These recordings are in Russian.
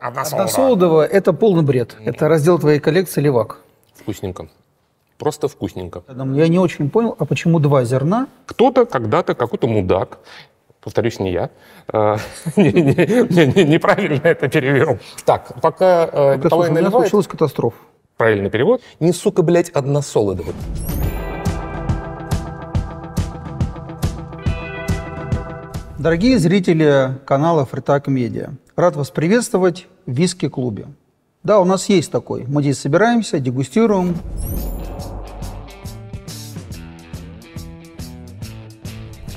Односолодова. это полный бред. Это раздел твоей коллекции «Левак». Вкусненько. Просто вкусненько. Я не очень понял, а почему два зерна? Кто-то когда-то, какой-то мудак, повторюсь, не я, э, неправильно это перевел. Так, пока э, Николай наливает... случилась катастрофа. Правильный перевод. Не, сука, блядь, односолодовый. Дорогие зрители канала Фритак Медиа, Рад вас приветствовать в виски-клубе. Да, у нас есть такой. Мы здесь собираемся, дегустируем.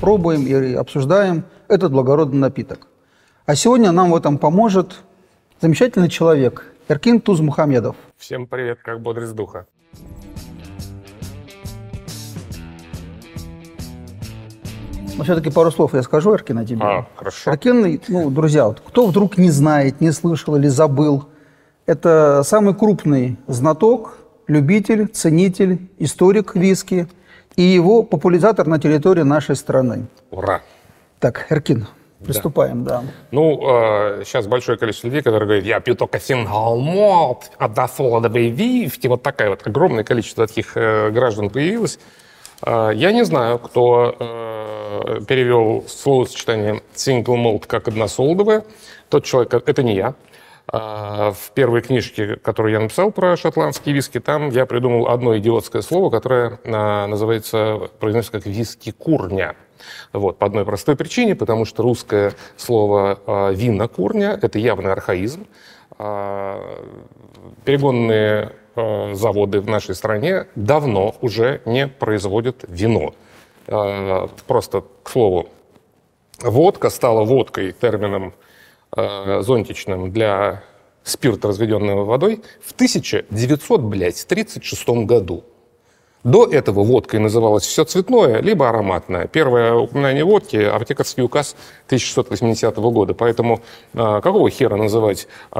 Пробуем и обсуждаем этот благородный напиток. А сегодня нам в этом поможет замечательный человек Эркин Мухамедов. Всем привет, как бодрость духа. Но ну, все-таки пару слов я скажу, Аркин, о тебе. А, хорошо. Аркин, ну, друзья, вот, кто вдруг не знает, не слышал или забыл, это самый крупный знаток, любитель, ценитель, историк виски и его популяризатор на территории нашей страны. Ура! Так, Аркин, Приступаем, да. да. Ну, э, а, сейчас большое количество людей, которые говорят, я пью только сингл молт, а вифти, вот такое вот огромное количество таких э, граждан появилось. Э, я не знаю, кто э, перевел словосочетание single malt как односолдовое. Тот человек, это не я. Э, в первой книжке, которую я написал про шотландские виски, там я придумал одно идиотское слово, которое э, называется, произносится как виски-курня. Вот, по одной простой причине, потому что русское слово э, «винокурня» — это явный архаизм. перегонные Э, заводы в нашей стране давно уже не производят вино. Э, просто, к слову, водка стала водкой термином э, зонтичным для спирта, разведенного водой, в 1936 году. До этого водкой называлось все цветное, либо ароматное. Первое упоминание водки – аптекарский указ 1680 года. Поэтому э, какого хера называть, э,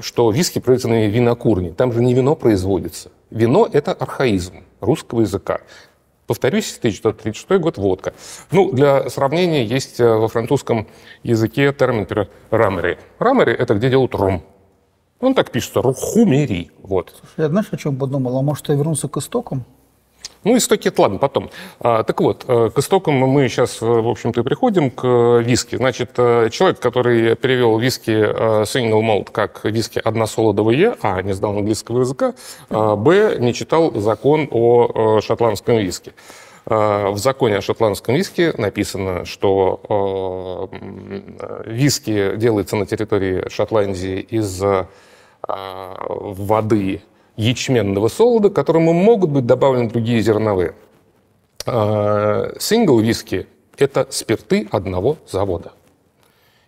что виски произведены в винокурне? Там же не вино производится. Вино – это архаизм русского языка. Повторюсь, 1936 год – водка. Ну, для сравнения есть а, во французском языке термин, например, «рамери». «Рамери» – это где делают ром. Он так пишется, Рухумери. Вот. Слушай, я знаешь, о чем подумал? А может, я вернулся к истокам? Ну, истоки, это ладно, потом. А, так вот, э, к истокам мы сейчас, э, в общем-то, приходим к э, виски. Значит, человек, который перевел виски Single Malt как виски односолодовые, а, не знал английского языка, а, б, не читал закон о шотландском виске. В законе о шотландском виске написано, что виски делается на территории Шотландии из а, воды ячменного солода, к которому могут быть добавлены другие зерновые. А, Сингл-виски – это спирты одного завода.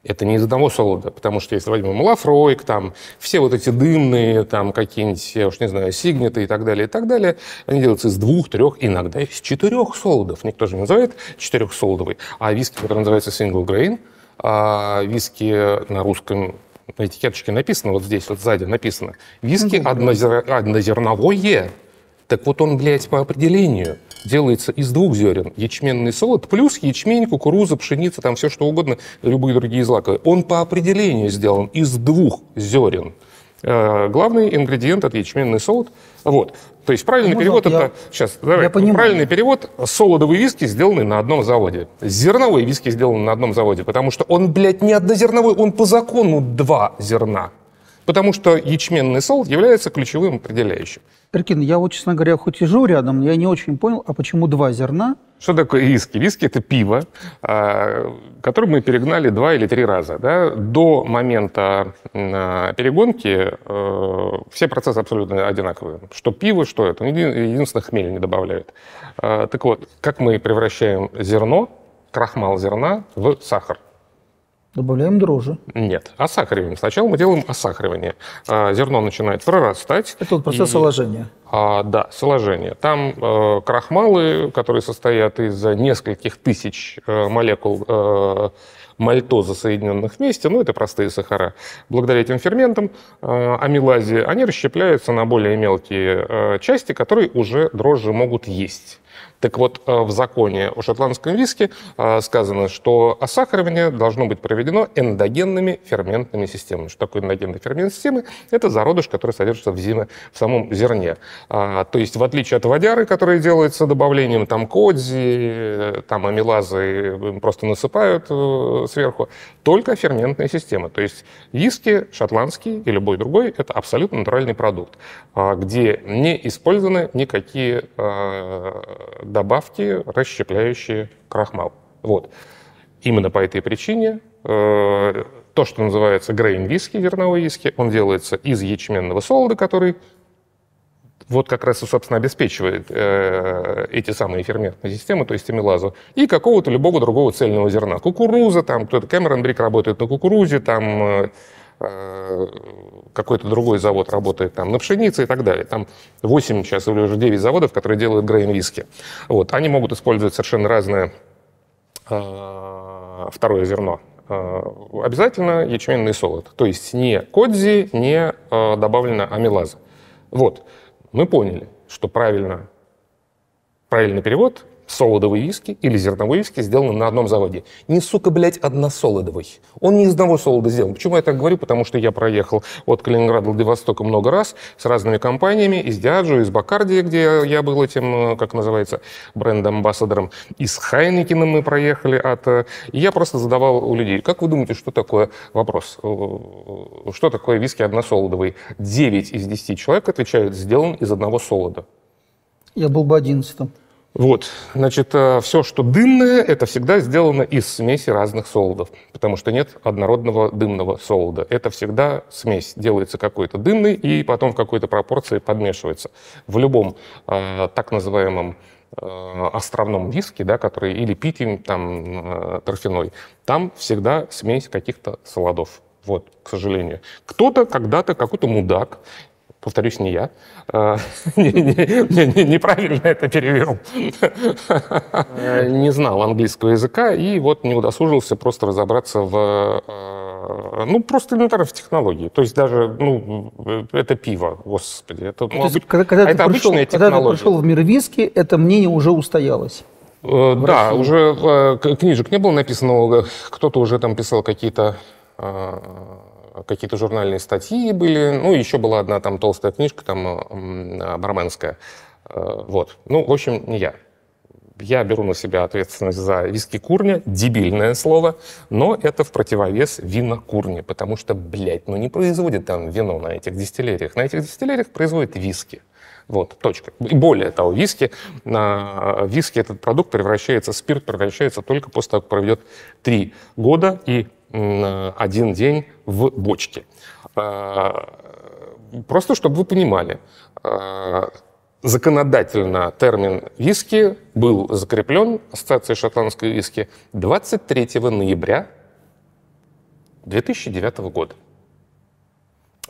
Это не из одного солода, потому что если возьмем лафройк, там, все вот эти дымные, там, какие-нибудь, я уж не знаю, сигниты и так далее, и так далее, они делаются из двух, трех, иногда из четырех солодов. Никто же не называет четырехсолодовый. А виски, который называется single grain, а виски на русском на этикеточке написано, вот здесь вот сзади написано, виски однозер... однозерновое. Так вот он, блядь, по определению делается из двух зерен. Ячменный солод плюс ячмень, кукуруза, пшеница, там все что угодно, любые другие злаковые. Он по определению сделан из двух зерен. Э, главный ингредиент – это ячменный солод. Вот. То есть правильный Можно ну, перевод я, это... Сейчас, давай. Я понимаю. Правильный перевод – солодовые виски сделаны на одном заводе. Зерновые виски сделаны на одном заводе, потому что он, блядь, не однозерновой, он по закону два зерна потому что ячменный солод является ключевым определяющим. Перкин, я вот, честно говоря, хоть и живу рядом, но я не очень понял, а почему два зерна? Что такое виски? Виски – это пиво, а, которое мы перегнали два или три раза. Да? До момента а, перегонки э, все процессы абсолютно одинаковые. Что пиво, что это. Ну, единственное, хмель не добавляют. А, так вот, как мы превращаем зерно, крахмал зерна в сахар – Добавляем дрожжи. Нет, осахариваем. Сначала мы делаем осахаривание. А, зерно начинает прорастать. Это вот процесс и... соложения. А, да, соложение. Там э, крахмалы, которые состоят из нескольких тысяч э, молекул э, мальтоза, соединенных вместе, ну, это простые сахара, благодаря этим ферментам, э, амилазе, они расщепляются на более мелкие э, части, которые уже дрожжи могут есть. Так вот, э, в законе о шотландском виске э, сказано, что осахаривание должно быть проведено эндогенными ферментными системами. Что такое эндогенные ферментные системы? Это зародыш, который содержится в, зиме, в самом зерне. А, то есть, в отличие от водяры, которая делается добавлением там кодзи, э, там амилазы просто насыпают сверху, только ферментная система. То есть виски, шотландский и любой другой – это абсолютно натуральный продукт, а, где не использованы никакие а, добавки, расщепляющие крахмал. Вот. Именно по этой причине а, то, что называется грейн виски, зерновой виски, он делается из ячменного солода, который вот как раз и, собственно, обеспечивает э, эти самые ферментные системы, то есть амилазу, и какого-то любого другого цельного зерна. Кукуруза, там кто-то, Кэмерон Брик работает на кукурузе, там э, э какой-то другой завод работает там на пшенице и так далее. Там 8 сейчас или уже 9 заводов, которые делают грейн-виски. Вот, они могут использовать совершенно разное э, второе зерно, э, обязательно ячменный солод. То есть не кодзи, не э, добавлено амилаза. Вот мы поняли, что правильно, правильный перевод солодовый виски или зерновой виски сделаны на одном заводе. Не, сука, блядь, односолодовый. Он не из одного солода сделан. Почему я так говорю? Потому что я проехал от Калининграда до Владивостока много раз с разными компаниями, из Диаджо, из Бакарди, где я был этим, э, как называется, бренд-амбассадором, и с мы проехали от... Э, и я просто задавал у людей, как вы думаете, что такое вопрос? Э, что такое виски односолодовый? 9 из 10 человек отвечают, сделан из одного солода. Я был бы одиннадцатым. Вот, значит, э, все, что дымное, это всегда сделано из смеси разных солодов, потому что нет однородного дымного солода. Это всегда смесь, делается какой-то дымный и потом в какой-то пропорции подмешивается. В любом э, так называемом э, островном виске, да, который или пите там э, торфяной, там всегда смесь каких-то солодов. Вот, к сожалению. Кто-то когда-то, какой-то мудак, Повторюсь, не я. А, неправильно это перевел. Э, не знал английского языка и вот не удосужился просто разобраться в... Э, э, ну, просто элементарно в технологии. То есть даже, ну, это пиво, господи. Это, ну, есть, когда, когда а это пришел, Когда ты пришел в мир виски, это мнение уже устоялось. В да, России. уже книжек не было написано, кто-то уже там писал какие-то какие-то журнальные статьи были, ну, еще была одна там толстая книжка, там, а, барменская, э, вот. Ну, в общем, не я. Я беру на себя ответственность за виски-курня, дебильное слово, но это в противовес вина-курня, потому что, блядь, ну не производит там вино на этих дистиллериях. На этих дистиллериях производят виски. Вот, точка. И более того, виски, на виски этот продукт превращается, спирт превращается только после того, как проведет три года, и один день в бочке. А, просто, чтобы вы понимали, а, законодательно термин «виски» был закреплен Ассоциацией шотландской виски 23 ноября 2009 года.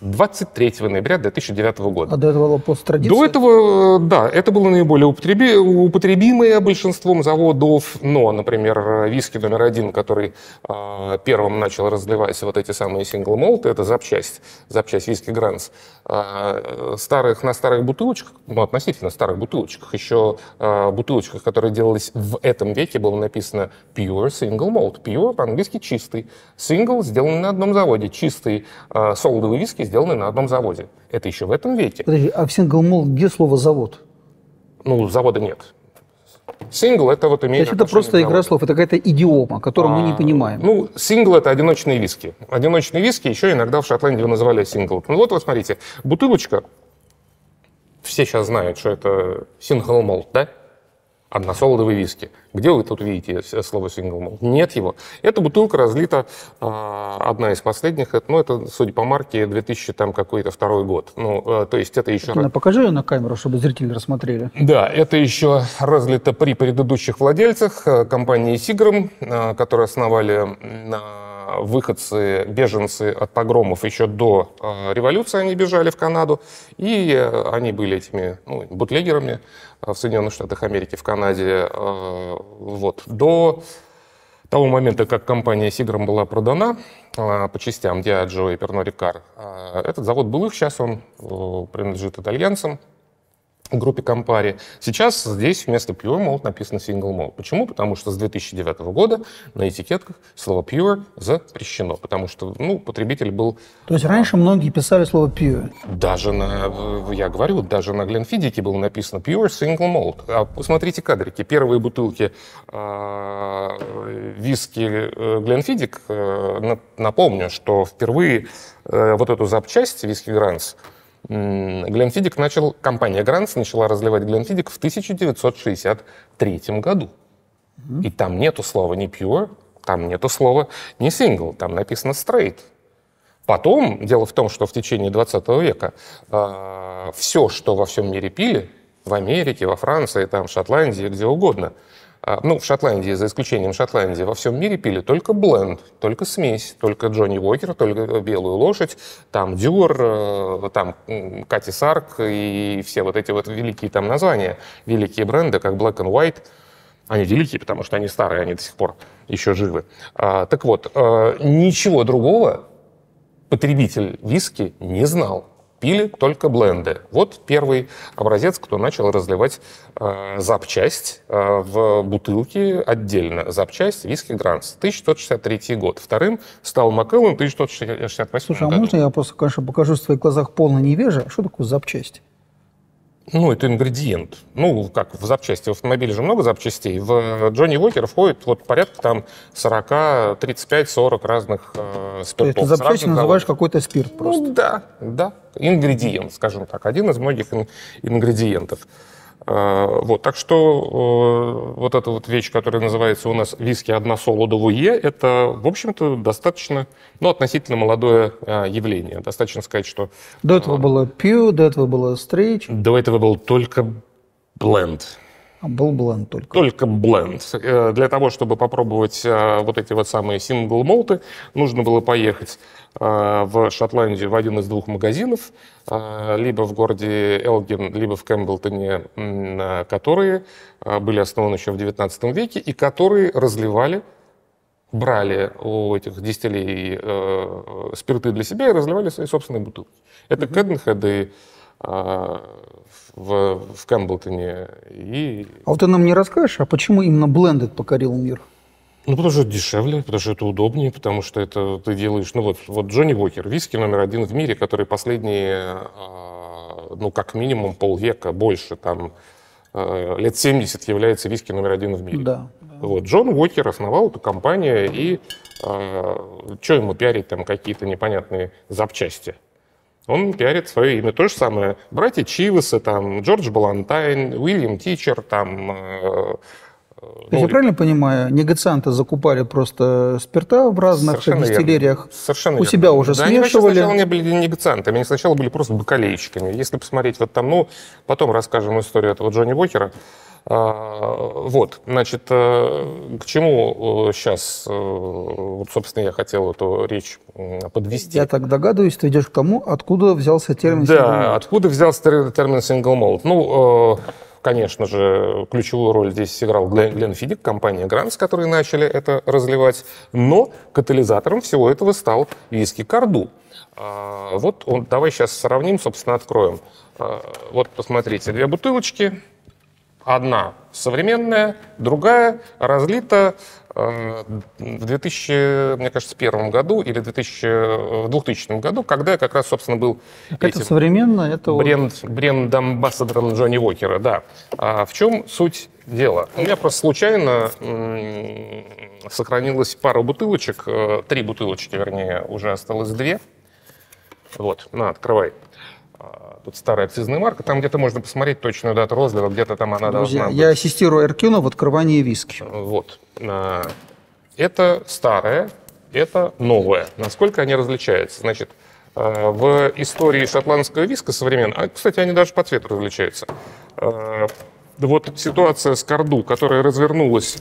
23 ноября 2009 года. А до этого было посттрадиция? До этого, э, да, это было наиболее употребимое большинством заводов, но, например, виски номер один, который э, первым начал разливать вот эти самые сингл-молты, это запчасть, запчасть виски Гранс, э, старых, на старых бутылочках, ну, относительно старых бутылочках, еще э, бутылочках, которые делались в этом веке, было написано pure single malt, pure по-английски чистый, single сделан на одном заводе, чистый э, солдовый виски сделаны на одном заводе. Это еще в этом веке. Подожди, а в сингл-молл где слово «завод»? Ну, завода нет. Сингл это вот имеет. То есть это просто игра слов, это какая-то идиома, которую а, мы не а, понимаем. Ну, сингл это одиночные виски. Одиночные виски еще иногда в Шотландии его называли сингл. Ну вот, вот смотрите, бутылочка. Все сейчас знают, что это сингл мол, да? Односолодовые виски. Где вы тут видите слово single malt? Нет его. Эта бутылка разлита, а, одна из последних, ну, это, судя по марке, 2000 там какой-то второй год. Ну, а, то есть это еще... Раз... Покажи ее на камеру, чтобы зрители рассмотрели. Да, это еще разлито при предыдущих владельцах э, компании Сигром, э, которые основали выходцы, беженцы от погромов еще до э, революции, они бежали в Канаду, и они были этими ну, бутлегерами в Соединенных Штатах Америки, в Канаде. Вот. До того момента, как компания Сигром была продана а, по частям Диаджо и Перно Рикар, а, этот завод был их, сейчас он э, принадлежит итальянцам группе Campari. Сейчас здесь вместо Pure Malt написано Single Malt. Почему? Потому что с 2009 года на этикетках слово Pure запрещено, потому что, ну, потребитель был... То есть раньше многие писали слово Pure? Даже на, я говорю, даже на Гленфидике было написано Pure Single Malt. А посмотрите кадрики. Первые бутылки а, э, виски Гленфидик, э, напомню, что впервые э, вот эту запчасть виски Гранс Гленфидик начал, компания Гранс начала разливать Гленфидик в 1963 году. Mm-hmm. И там нету слова не pure, там нету слова не сингл, там написано straight. Потом, дело в том, что в течение 20 века э, а, все, что во всем мире пили, в Америке, во Франции, там, Шотландии, где угодно, а, ну, в Шотландии, за исключением Шотландии, во всем мире пили только бленд, только смесь, только Джонни Уокер, только э, Белую лошадь, там Дюр, э, там Кати Сарк и все вот эти вот великие там названия, великие бренды, как Black and White, они великие, потому что они старые, они до сих пор еще живы. А, так вот, а, ничего другого потребитель виски не знал пили только бленды. Вот первый образец, кто начал разливать э, запчасть э, в бутылки отдельно. Запчасть виски Гранс. 1163 год. Вторым стал Маккеллан 1168 Слушай, а году. можно я просто, конечно, покажу в твоих глазах полно невежа? Что такое запчасть? Ну, это ингредиент. Ну, как в запчасти. В автомобиле же много запчастей. В Джонни Уокер входит вот порядка там 40, 35-40 разных э, спиртов. Ты запчасти называешь какой-то спирт ну просто? Ну, да, да. Ингредиент, скажем так. Один из многих ин- ингредиентов. А, вот, так что вот эта вот вещь, которая называется у нас виски односолодовые, это, в общем-то, достаточно, ну, относительно молодое а, явление. Достаточно сказать, что... До этого а, было пью, до этого было стрейч. До этого был только бленд. А был бленд только. Только бленд. Э, для того, чтобы попробовать э, вот эти вот самые сингл-молты, нужно было поехать э, в Шотландию в один из двух магазинов, либо в городе Элгин, либо в Кэмпбелтоне, которые были основаны еще в 19 веке и которые разливали брали у этих дистиллей э, спирты для себя и разливали свои собственные бутылки. Это mm-hmm. Кэденхеды, в, в Кэмблтоне. И... А вот ты нам не расскажешь, а почему именно Blended покорил мир? Ну, потому что это дешевле, потому что это удобнее, потому что это ты делаешь... Ну, вот, вот Джонни Уокер, виски номер один в мире, который последние, а, ну, как минимум полвека, больше, там, а, лет 70 является виски номер один в мире. Да. Вот, Джон Уокер основал эту компанию, и э, а, что ему пиарить там какие-то непонятные запчасти? он пиарит свое имя. То же самое. Братья Чивесы, там, Джордж Балантайн, Уильям Тичер, там... Э, э ну, я правильно понимаю, негацианты закупали просто спирта в разных Совершенно дистиллериях, Совершенно у верно. себя уже да, смешивали. Они сначала не были негациантами, они сначала были просто бакалейщиками. Если посмотреть вот там, ну, потом расскажем историю этого Джонни Бокера. А, вот, значит, э, к чему сейчас, э, э, вот, собственно, я хотел эту речь подвести. Я так догадываюсь, ты идешь к тому, откуда взялся термин да, откуда взялся термин single malt. Ну, конечно же, ключевую роль здесь сыграл Глен, Глен Фидик, компания Гранс, которые начали это разливать, но катализатором всего этого стал виски Карду. А, вот он, давай сейчас сравним, собственно, откроем. А, вот, посмотрите, две бутылочки, Одна современная, другая разлита э, в 2000, мне кажется, первом году или 2000, в 2000 э, году, когда я как раз, собственно, был... Это этим современно, это... Бренд, бренд-амбассадором Джонни Уокера, да. А в чем суть дела? У меня просто случайно сохранилось пару бутылочек, э, три бутылочки, вернее, уже осталось две. Вот, на, открывай вот старая акцизная марка, там где-то можно посмотреть точную дату розлива, где-то там она Друзья, должна быть. я ассистирую Эркюна в открывании виски. Э, вот. Э, это старое, это новое. Насколько они различаются? Значит, э, в истории шотландского виска современно, а, кстати, они даже по цвету различаются. Вот ситуация с Корду, которая развернулась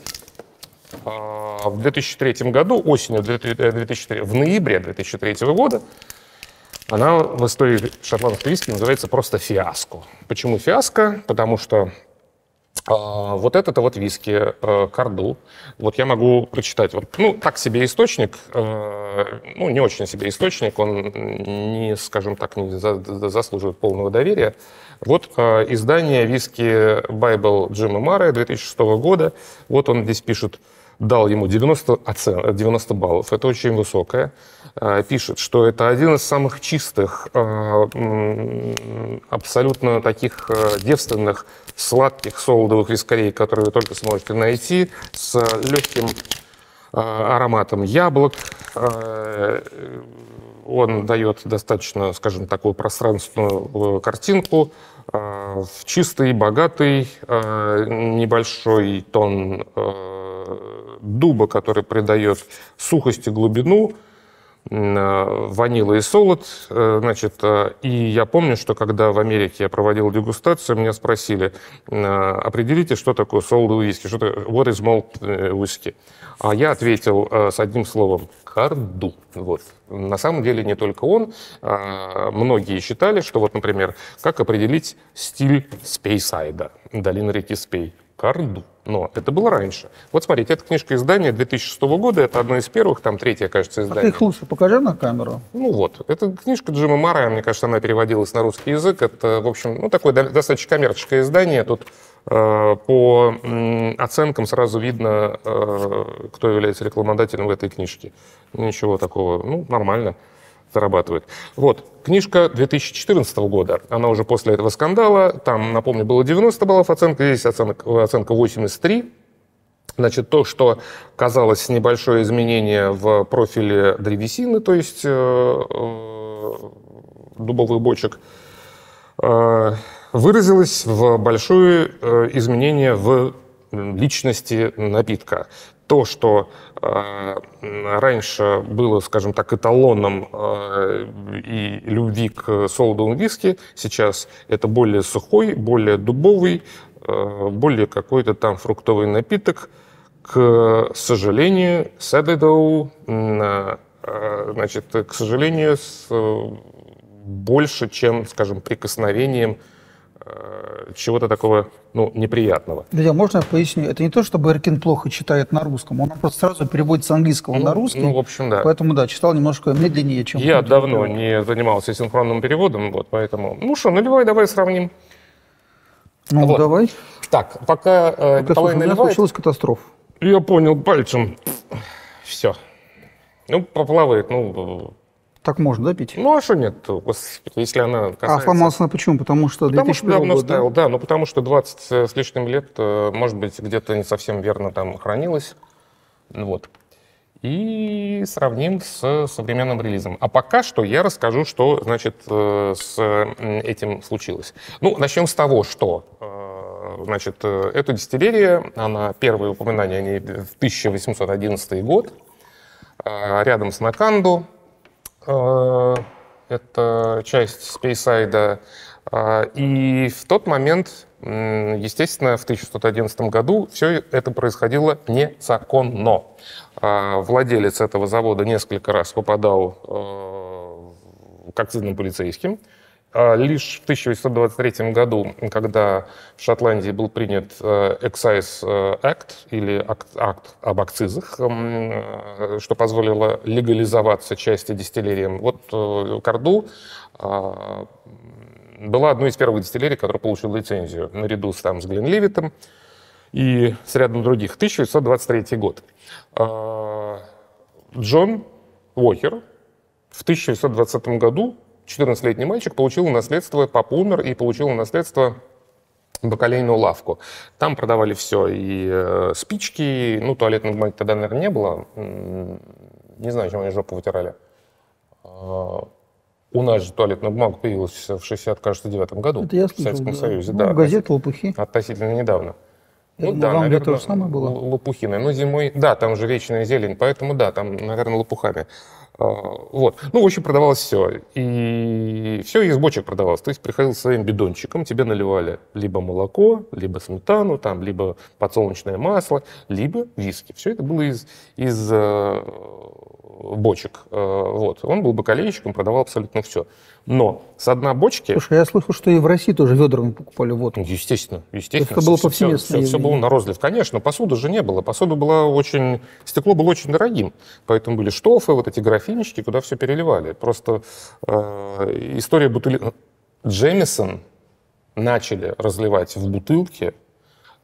в 2003 году, осенью 2003, в ноябре 2003 года, она в истории шотландской виски называется просто фиаско. Почему фиаско? Потому что э, вот это вот виски э, Карду, вот я могу прочитать, вот, ну, так себе источник, э, ну, не очень себе источник, он не, скажем так, не за, заслуживает полного доверия. Вот э, издание виски Bible Джима Мара 2006 года, вот он здесь пишет, дал ему 90, оцен... 90 баллов, это очень высокое. Э, пишет, что это один из самых чистых, э, абсолютно таких э, девственных, сладких солодовых вискарей, которые вы только сможете найти, с легким ароматом яблок. Он дает достаточно, скажем, такую пространственную картинку, в чистый, богатый, небольшой тон дуба, который придает сухость и глубину – Э, ванила и солод. Э, значит, э, и я помню, что когда в Америке я проводил дегустацию, меня спросили, определите, что такое солод и виски, что такое what is malt whisky. А я ответил с одним словом – карду. Вот. На самом деле не только он. А многие считали, что вот, например, как определить стиль спейсайда, долины реки Спей? Карду но это было раньше. Вот смотрите, это книжка издания 2006 года, это одно из первых, там третье, кажется, издание. А ты их лучше покажи на камеру. Ну вот, это книжка Джима Мара, мне кажется, она переводилась на русский язык. Это, в общем, ну такое достаточно коммерческое издание. Тут э, по оценкам сразу видно, э, кто является рекламодателем в этой книжке. Ничего такого, ну, нормально зарабатывают. Вот, книжка 2014 года, она уже после этого скандала, там, напомню, было 90 баллов оценка, здесь оценка, оценка 83. Значит, то, что казалось небольшое изменение в профиле древесины, то есть э, э, дубовых бочек, э, выразилось в большое э, изменение в личности напитка то, что э, раньше было, скажем так, эталоном э, и любви к солодовому виски, сейчас это более сухой, более дубовый, э, более какой-то там фруктовый напиток. К сожалению, Седедоу, э, значит, к сожалению, с, э, больше, чем, скажем, прикосновением Э, чего-то такого, ну, неприятного. Друзья, можно я поясню? Это не то, чтобы Эркин плохо читает на русском, он просто сразу переводит с английского ну, на русский. Ну, в общем, да. Поэтому, да, читал немножко медленнее, чем... Я давно перевод. не занимался синхронным переводом, вот, поэтому... Ну что, наливай, давай сравним. Ну, вот. давай. Так, пока э, Николай наливает... У меня случилась катастрофа. Я понял, пальцем. Все. Ну, поплавает, ну, так можно, да, пить? Ну, а что нет? Если она а касается... А сломалась она почему? Потому что 2001 потому что давно год, ставил, ну, да? да, ну потому что 20 с лишним лет, э, может быть, где-то не совсем верно там хранилось. Ну, вот. И сравним с современным релизом. А пока что я расскажу, что, значит, э, с этим случилось. Ну, начнем с того, что э, значит, эта дистиллерия, она, первое упоминание о ней в 1811 год, рядом с Наканду, Э, это часть Спейсайда. Э, и в тот момент, естественно, в 1111 году все это происходило незаконно. Э, владелец этого завода несколько раз попадал к акцизным полицейским, а, лишь в 1823 году, когда в Шотландии был принят э, Excise э, Act или акт, акт об акцизах, э, что позволило легализоваться части дистиллериям, вот Карду а, была одной из первых дистиллерий, которая получила лицензию, наряду с, там, с Гленливитом и с рядом других. 1823 год. А, Джон Уокер в 1820 году 14-летний мальчик получил наследство, папа умер и получил наследство бакалейную лавку. Там продавали все, и э, спички, и, ну, туалетной бумаги тогда, наверное, не было. Не знаю, чем они жопу вытирали. А, у нас же туалетная бумага появилась в 60, кажется, девятом году Это я в Советском да. Союзе. Ну, да, газеты, лопухи. Относительно недавно. Э, ну, ну да, вам наверное, то же самое было? лопухины. Но ну, зимой, да, там же вечная зелень, поэтому да, там, наверное, лопухами. А, вот. Ну, в общем, продавалось все. И все из бочек продавалось. То есть приходил с своим бидончиком, тебе наливали либо молоко, либо сметану, там, либо подсолнечное масло, либо виски. Все это было из, из э, бочек. Э, вот. Он был бакалейщиком, продавал абсолютно все. Но с одной бочки... Слушай, я слышал, что и в России тоже ведрами покупали воду. Естественно, естественно. Это все, было повсеместно. Все, все, все было на розлив. Конечно, посуды же не было. Посуда была очень... Стекло было очень дорогим. Поэтому были штофы, вот эти графинички, куда все переливали. Просто э, история бутыли... Джемисон начали разливать в бутылки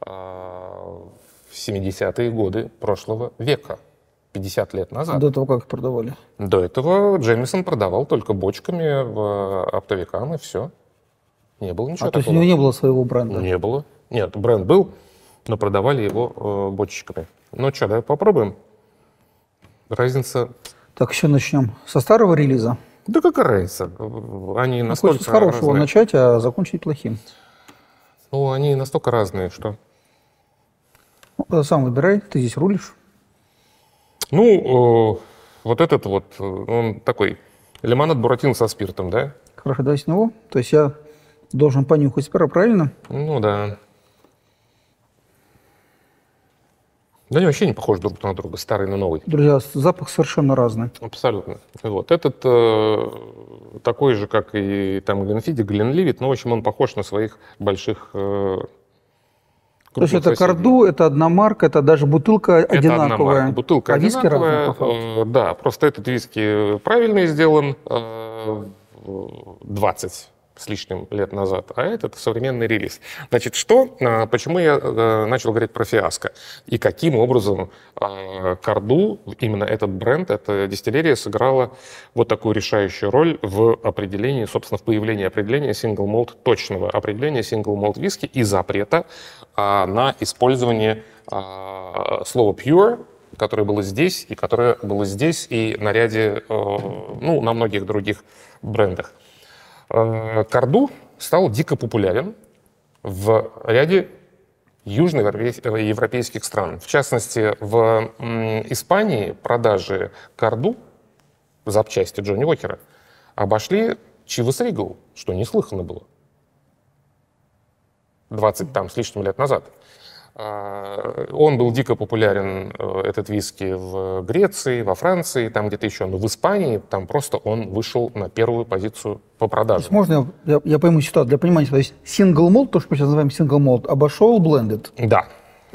э, в 70-е годы прошлого века. 50 лет назад. До того, как их продавали. До этого Джеймисон продавал только бочками в э, оптовикам, и все. Не было ничего а, такого. то есть у него не было своего бренда? Не было. Нет, бренд был, но продавали его э, бочечками. Ну что, давай попробуем. Разница... Так, еще начнем. Со старого релиза? Да какая разница? Они ну, настолько Хочется с хорошего разные. начать, а закончить плохим. Ну, они настолько разные, что... Ну, э, сам выбирай, ты здесь рулишь. Ну, э, вот этот вот, э, он такой, лимонад буратино со спиртом, да? Хорошо, давайте снова. То есть я должен понюхать спирт, правильно? Ну да. Да они вообще не похожи друг на друга, старый на новый. Друзья, запах совершенно разный. Абсолютно. Вот. Этот э, такой же, как и там Гленфиди, Гленливит, но, в общем, он похож на своих больших э, то есть это корду, это одна марка, это даже бутылка это одинаковая. Одна марка. Бутылка а виски разные э, Да, просто этот виски правильно сделан, 20 э, с лишним лет назад, а этот современный релиз. Значит, что, а, почему я э, начал говорить про фиаско и каким образом а, Карду, именно этот бренд, эта дистиллерия сыграла вот такую решающую роль в определении, собственно, в появлении определения single malt, точного определения single malt виски и запрета а, на использование слова pure которое было здесь и которое было здесь и на ряде, э, ну, на многих других брендах. Э, Карду стал дико популярен в ряде южноевропейских э, стран. В частности, в Испании продажи Карду, запчасти Джонни Уокера, обошли Чивас Ригл, что неслыханно было. 20 там с лишним лет назад. А, он был дико популярен, э, этот виски, в Греции, во Франции, там где-то еще, но в Испании там просто он вышел на первую позицию по продажам. Здесь можно, я, я пойму ситуацию, для понимания, то есть сингл молд, то, что мы сейчас называем сингл молд, обошел блендед. Да.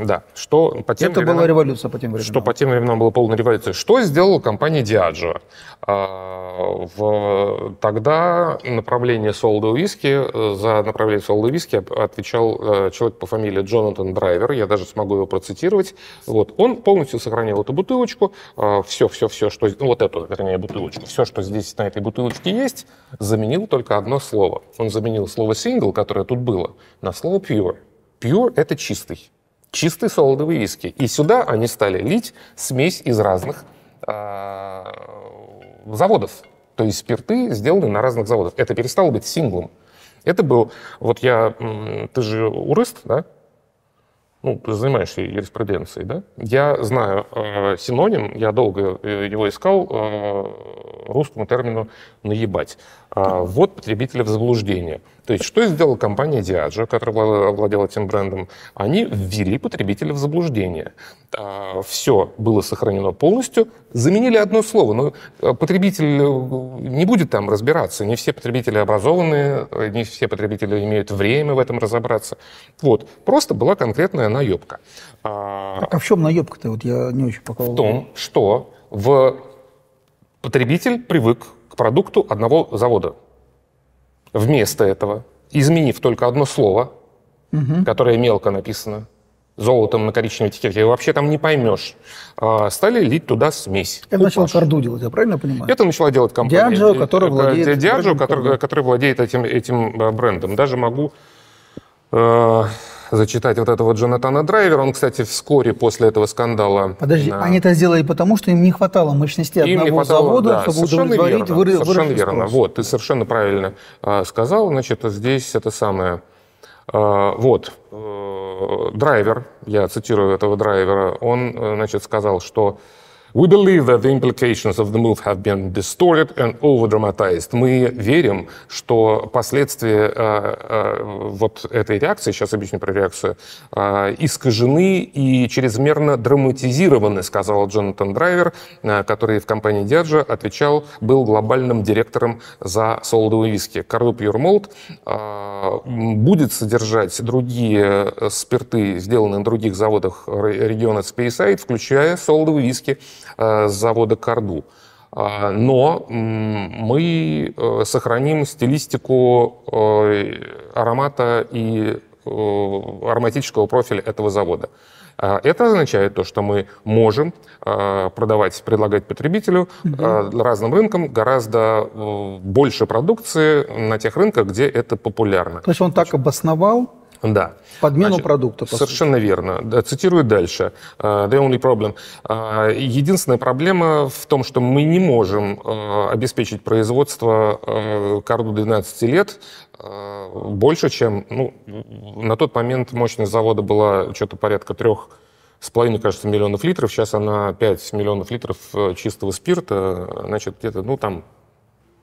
Да. Что по тем Это временам, была революция по тем временам. Что по тем временам была полная революция. Что сделала компания Diageo? А, в, тогда направление солода виски, э, за направление солода виски отвечал э, человек по фамилии Джонатан Драйвер, я даже смогу его процитировать. Вот. Он полностью сохранил эту бутылочку, а, все-все-все, что... Вот эту, вернее, бутылочку. Все, что здесь на этой бутылочке есть, заменил только одно слово. Он заменил слово «сингл», которое тут было, на слово «pure». «Pure» — это «чистый» чистый солодовый виски. И сюда они стали лить смесь из разных э, заводов. То есть спирты сделаны на разных заводах. Это перестало быть синглом. Это был... Вот я... Ты же юрист, да? Ну, ты занимаешься юриспруденцией, да? Я знаю э, синоним, я долго э, его искал, э, русскому термину наебать, а, Вот потребителя в заблуждение. То есть что сделала компания Diageo, которая владела этим брендом? Они ввели потребителя в заблуждение. А, все было сохранено полностью, заменили одно слово. Но э, потребитель э, не будет там разбираться. Не все потребители образованные, э, не все потребители имеют время в этом разобраться. Вот. Просто была конкретная наебка. А так а в чем наебка-то? Вот я не очень пока... В том, что в потребитель привык к продукту одного завода. Вместо этого, изменив только одно слово, угу. которое мелко написано, золотом на коричневой этикетке, вообще там не поймешь. А, стали лить туда смесь. Это начала карду делать, я правильно понимаю? Это начала делать компания. Диаджо, который владеет... Диаджо, который, который владеет этим, этим а, брендом. Даже могу э, зачитать вот этого Джонатана Драйвера. Он, кстати, вскоре после этого скандала... Подожди, да. они это сделали потому, что им не хватало мощности им одного не хватало, завода, да, чтобы совершенно удовлетворить верно, выры, Совершенно верно. Спрос. Вот, ты совершенно правильно э, сказал. Значит, здесь это самое... Э, вот, э, драйвер, я цитирую этого драйвера, он, э, значит, сказал, что We believe that the implications of the move have been distorted and overdramatized. Мы верим, что последствия э, э, вот этой реакции, сейчас объясню про реакцию, э, искажены и чрезмерно драматизированы, сказал Джонатан Драйвер, э, который в компании Диаджо отвечал, был глобальным директором за солдовые виски. Корду Пьюрмолт э, будет содержать другие э, спирты, сделанные на других заводах региона Спейсайд, включая солдовые виски – Э, с завода Карду, а, Но мы э, сохраним стилистику э, аромата и ароматического профиля этого завода. А, это означает то, что мы можем продавать, предлагать потребителю угу. разным рынкам гораздо больше продукции на тех рынках, где это популярно. То есть он так обосновал да. Подмену Значит, продукта. По совершенно сути. верно. Цитирую дальше. А, the only problem. А, единственная проблема в том, что мы не можем а, обеспечить производство карду 12 лет больше, чем... Ну, на тот момент мощность завода была что-то порядка трех с половиной, кажется, миллионов литров. Сейчас она 5 миллионов литров э, чистого спирта. Значит, где-то, ну, там,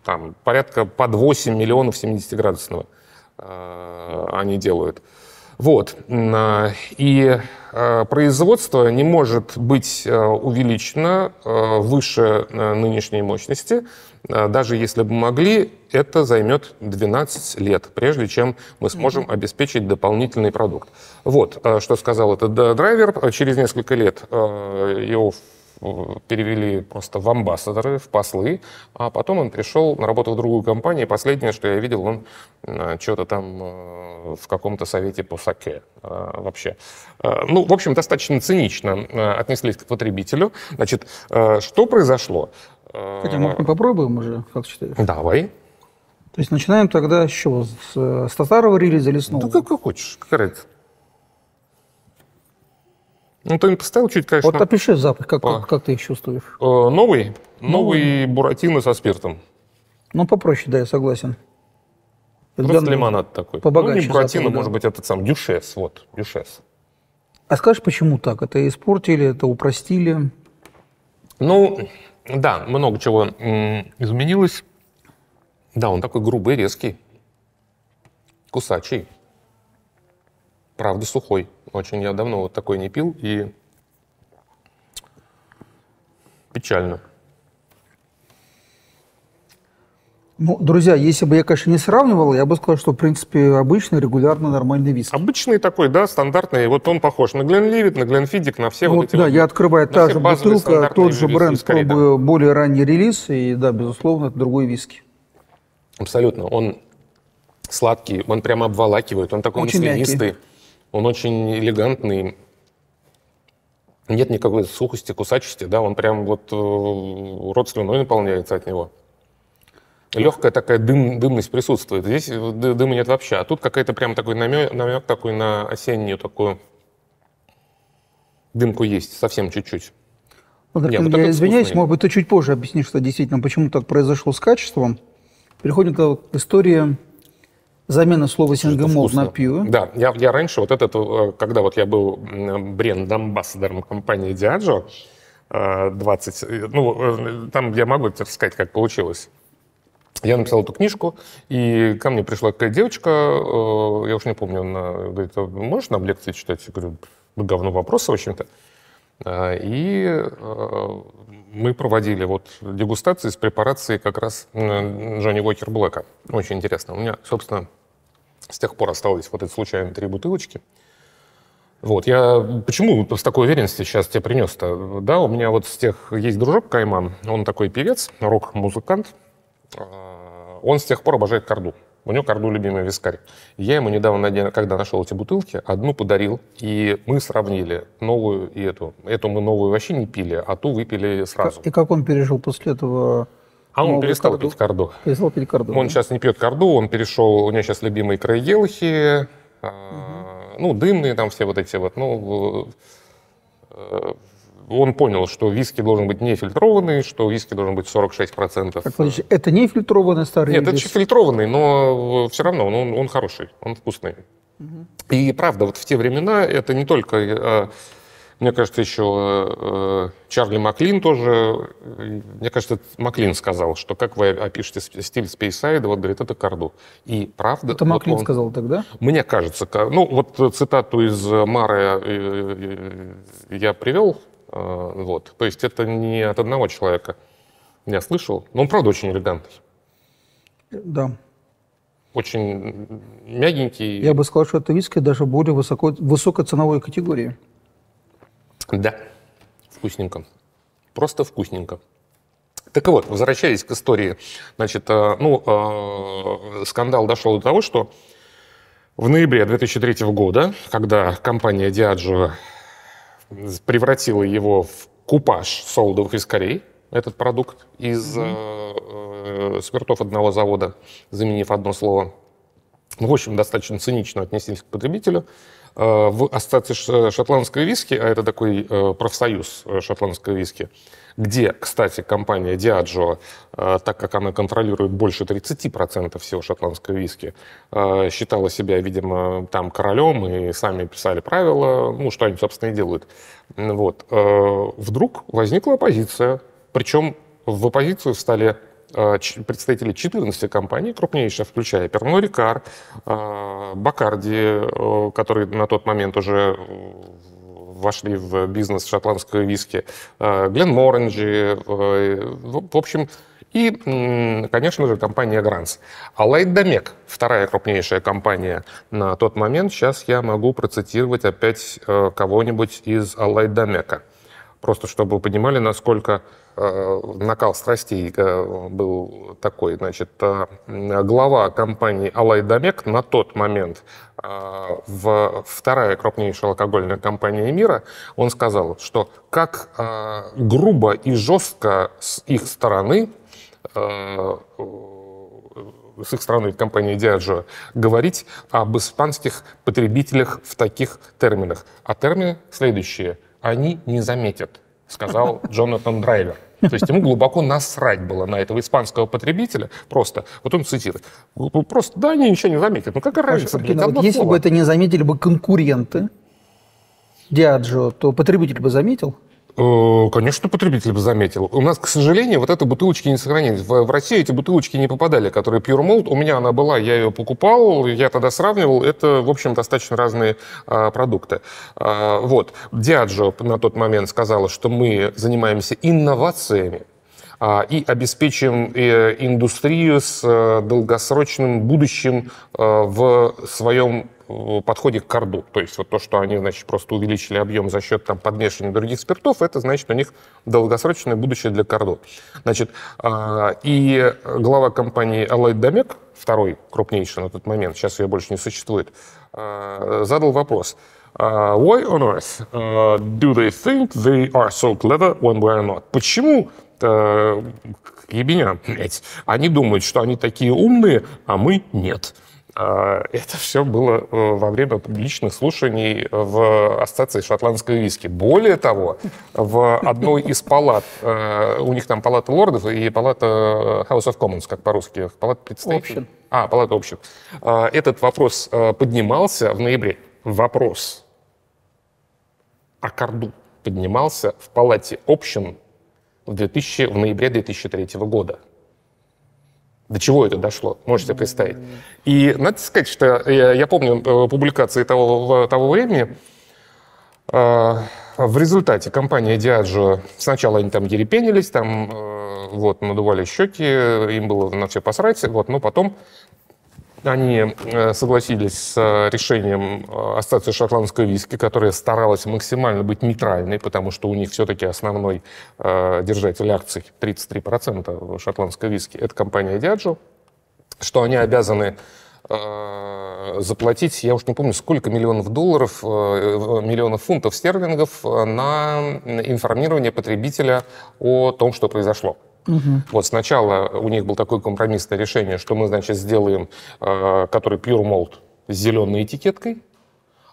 там порядка под 8 миллионов 70-градусного они делают. Вот. Э, и э, производство не может быть э, увеличено выше нынешней мощности. Даже если бы могли, это займет 12 лет, прежде чем мы сможем обеспечить дополнительный продукт. Вот, что сказал этот драйвер. Через несколько лет его Э, перевели просто в амбассадоры, в послы, а потом он пришел на работу в другую компанию, и последнее, что я видел, он э, что-то там э, в каком-то совете по саке вообще. Ну, в общем, достаточно цинично отнеслись к потребителю. Значит, что произошло? Хотя, может, мы попробуем уже, как считаешь? Давай. То есть начинаем тогда еще с, с татарого релиза или с нового? Да как, как хочешь, как разница. Ну, ты поставил чуть, конечно. Вот опиши запах, как, а. как, как ты их чувствуешь. Э, новый? Новый, новый буратино со спиртом. Ну, попроще, да, я согласен. Просто Данный... лимонад такой. Ну, Побогаче. Ну, не буратино, запах, да. может быть, этот сам дюшес, вот, дюшес. А скажешь, почему так? Это испортили, это упростили? Ну, да, много чего изменилось. Да, он такой грубый, резкий, кусачий. Правда, сухой. Очень я давно вот такой не пил, и печально. Ну, друзья, если бы я, конечно, не сравнивал, я бы сказал, что, в принципе, обычный, регулярно нормальный виски. Обычный такой, да, стандартный. Вот он похож на Гленливит, на Гленфидик, на все вот, вот эти Да, вот, я открываю та же бутылка, тот же бренд, скорее, да. более ранний релиз, и да, безусловно, это другой виски. Абсолютно. Он сладкий, он прямо обволакивает, он такой Очень маслянистый. Мягкий. Он очень элегантный, нет никакой сухости, кусачести, да, он прям вот э, рот слюной наполняется от него. Легкая такая дым, дымность присутствует. Здесь э, дыма нет вообще. А тут какая то прям такой намек, намек такой на осеннюю такую дымку есть, совсем чуть-чуть. Подаркин, ну, Нет, вот извиняюсь, вкусный. может быть, ты чуть позже объяснишь, что действительно, почему так произошло с качеством. Переходим к истории Замена слова «сингемол» на «пью». Да, я, я раньше, вот этот, э, когда вот я был бренд-амбассадором компании Diageo, 20, э, э, ну, там я могу тебе рассказать, как получилось. Я написал эту книжку, и ко мне пришла какая девочка, я уж не помню, она говорит, «А можешь нам лекции читать? Я говорю, «Ну, говно вопросы, в общем-то. И мы проводили вот дегустации с препарацией как раз Джонни Уокер Блэка. Очень интересно. У меня, собственно, с тех пор осталось вот эти случайно три бутылочки. Вот, я почему с такой уверенностью сейчас тебе принес-то? Да, у меня вот с тех есть дружок Кайман, он такой певец, рок-музыкант. А, он с тех пор обожает корду. У него корду любимый вискарь. Я ему недавно, когда нашел эти бутылки, одну подарил, и мы сравнили новую и эту. Эту мы новую вообще не пили, а ту выпили сразу. И как он пережил после этого а он ну, перестал карду. пить карду. Перестал пить карду. Он да? сейчас не пьет карду, он перешел, у него сейчас любимые краелхи, угу. А, ну, дымные там все вот эти вот, ну, э, он понял, что виски должен быть нефильтрованный, что виски должен быть 46%. Так, значит, это не фильтрованный старый Нет, виски. это фильтрованный, но э, все равно он, он, хороший, он вкусный. Угу. И правда, вот в те времена это не только... Э, мне кажется, еще э, э, Чарли Маклин тоже, э, мне кажется, Маклин сказал, что как вы опишете стиль Спейсайда, вот, говорит, это Карду. И правда... Это Маклин вот он, сказал тогда? Мне кажется, ну, вот цитату из Мары я привел, вот, то есть это не от одного человека я слышал, но он, правда, очень элегантный. Да очень мягенький. Я бы сказал, что это виски даже более высокой высокой ценовой категории. Да, вкусненько. Просто вкусненько. Так вот, возвращаясь к истории, значит, э, ну, э, скандал дошел до того, что в ноябре 2003 года, когда компания Diageo превратила его в купаж солдовых искорей, этот продукт из mm-hmm. э, спиртов одного завода, заменив одно слово. В общем, достаточно цинично отнеслись к потребителю. Э, в ассоциации э, шотландской виски, а это такой э, профсоюз шотландской виски, где, кстати, компания Diageo, так как она контролирует больше 30% всего шотландской виски, считала себя, видимо, там королем и сами писали правила, ну, что они, собственно, и делают. Вот. Вдруг возникла оппозиция, причем в оппозицию встали а, представители 14 компаний крупнейших, включая Pernod Ricard, а, Бакарди, э, которые на тот момент уже э, вошли в бизнес шотландского виски, а, Глен Моранджи, э, в общем, и, конечно же, компания Гранс. А Лайдомек, вторая крупнейшая компания на тот момент, сейчас я могу процитировать опять кого-нибудь из Лайдомека. Домека просто чтобы вы понимали, насколько э, накал страстей э, был такой. Значит, э, глава компании «Алай Домек» на тот момент, э, в, вторая крупнейшая алкогольная компания мира, он сказал, что как э, грубо и жестко с их стороны э, э с их стороны компании Diageo, говорить об испанских потребителях в таких терминах. А термины следующие – они не заметят, сказал Джонатан Драйвер. То есть ему глубоко насрать было на этого испанского потребителя. Просто, вот он цитирует, «Ну, просто, да, они ничего не заметят. Ну какая разница, блядь, ну вот Если слово. бы это не заметили бы конкуренты Диаджо, то потребитель бы заметил? Э, конечно, потребитель бы заметил. У нас, к сожалению, вот эти бутылочки не сохранились. В, России эти бутылочки не попадали, которые Pure Mold. У меня она была, я ее покупал, я тогда сравнивал. Это, в общем, достаточно разные а, продукты. А, вот. Diageo на тот момент сказала, что мы занимаемся инновациями а, и обеспечим э, индустрию с э, долгосрочным будущим в своем подходе к корду. То есть вот то, что они, значит, просто увеличили объем за счет там подмешивания других спиртов, это значит у них долгосрочное будущее для кордо. Значит, а, и глава компании Allied Domec, второй крупнейший на тот момент, сейчас ее больше не существует, а, задал вопрос. А, Why on earth do they think they are so clever when we are not? Почему ебеня, блядь, они думают, что они такие умные, а мы нет? А, это все было э, во время публичных слушаний в Ассоциации шотландской виски. Более того, в одной из палат, э, у них там палата лордов и палата э, House of Commons, как по-русски, палата представителей. Общин. А, палата общих. А, этот вопрос поднимался в ноябре. Вопрос о корду поднимался в палате общин в, 2000, в ноябре 2003 года. До чего это дошло, можете представить. И надо сказать, что я, я помню э, публикации того, того времени, а, в результате компания Diageo, сначала они там ерепенились, там э, вот, надували щеки, им было на все посрать, вот, но потом они э, согласились с э, решением э, Ассоциации шотландской виски, которая старалась максимально быть нейтральной, потому что у них все-таки основной держатель акций 33% шотландской виски – это компания Diageo, что они обязаны заплатить, я уж не помню, сколько миллионов долларов, миллионов фунтов стерлингов на информирование потребителя о том, что произошло. Угу. Вот сначала у них был такое компромиссное решение, что мы, значит, сделаем, э, который Pure Mold с зеленой этикеткой,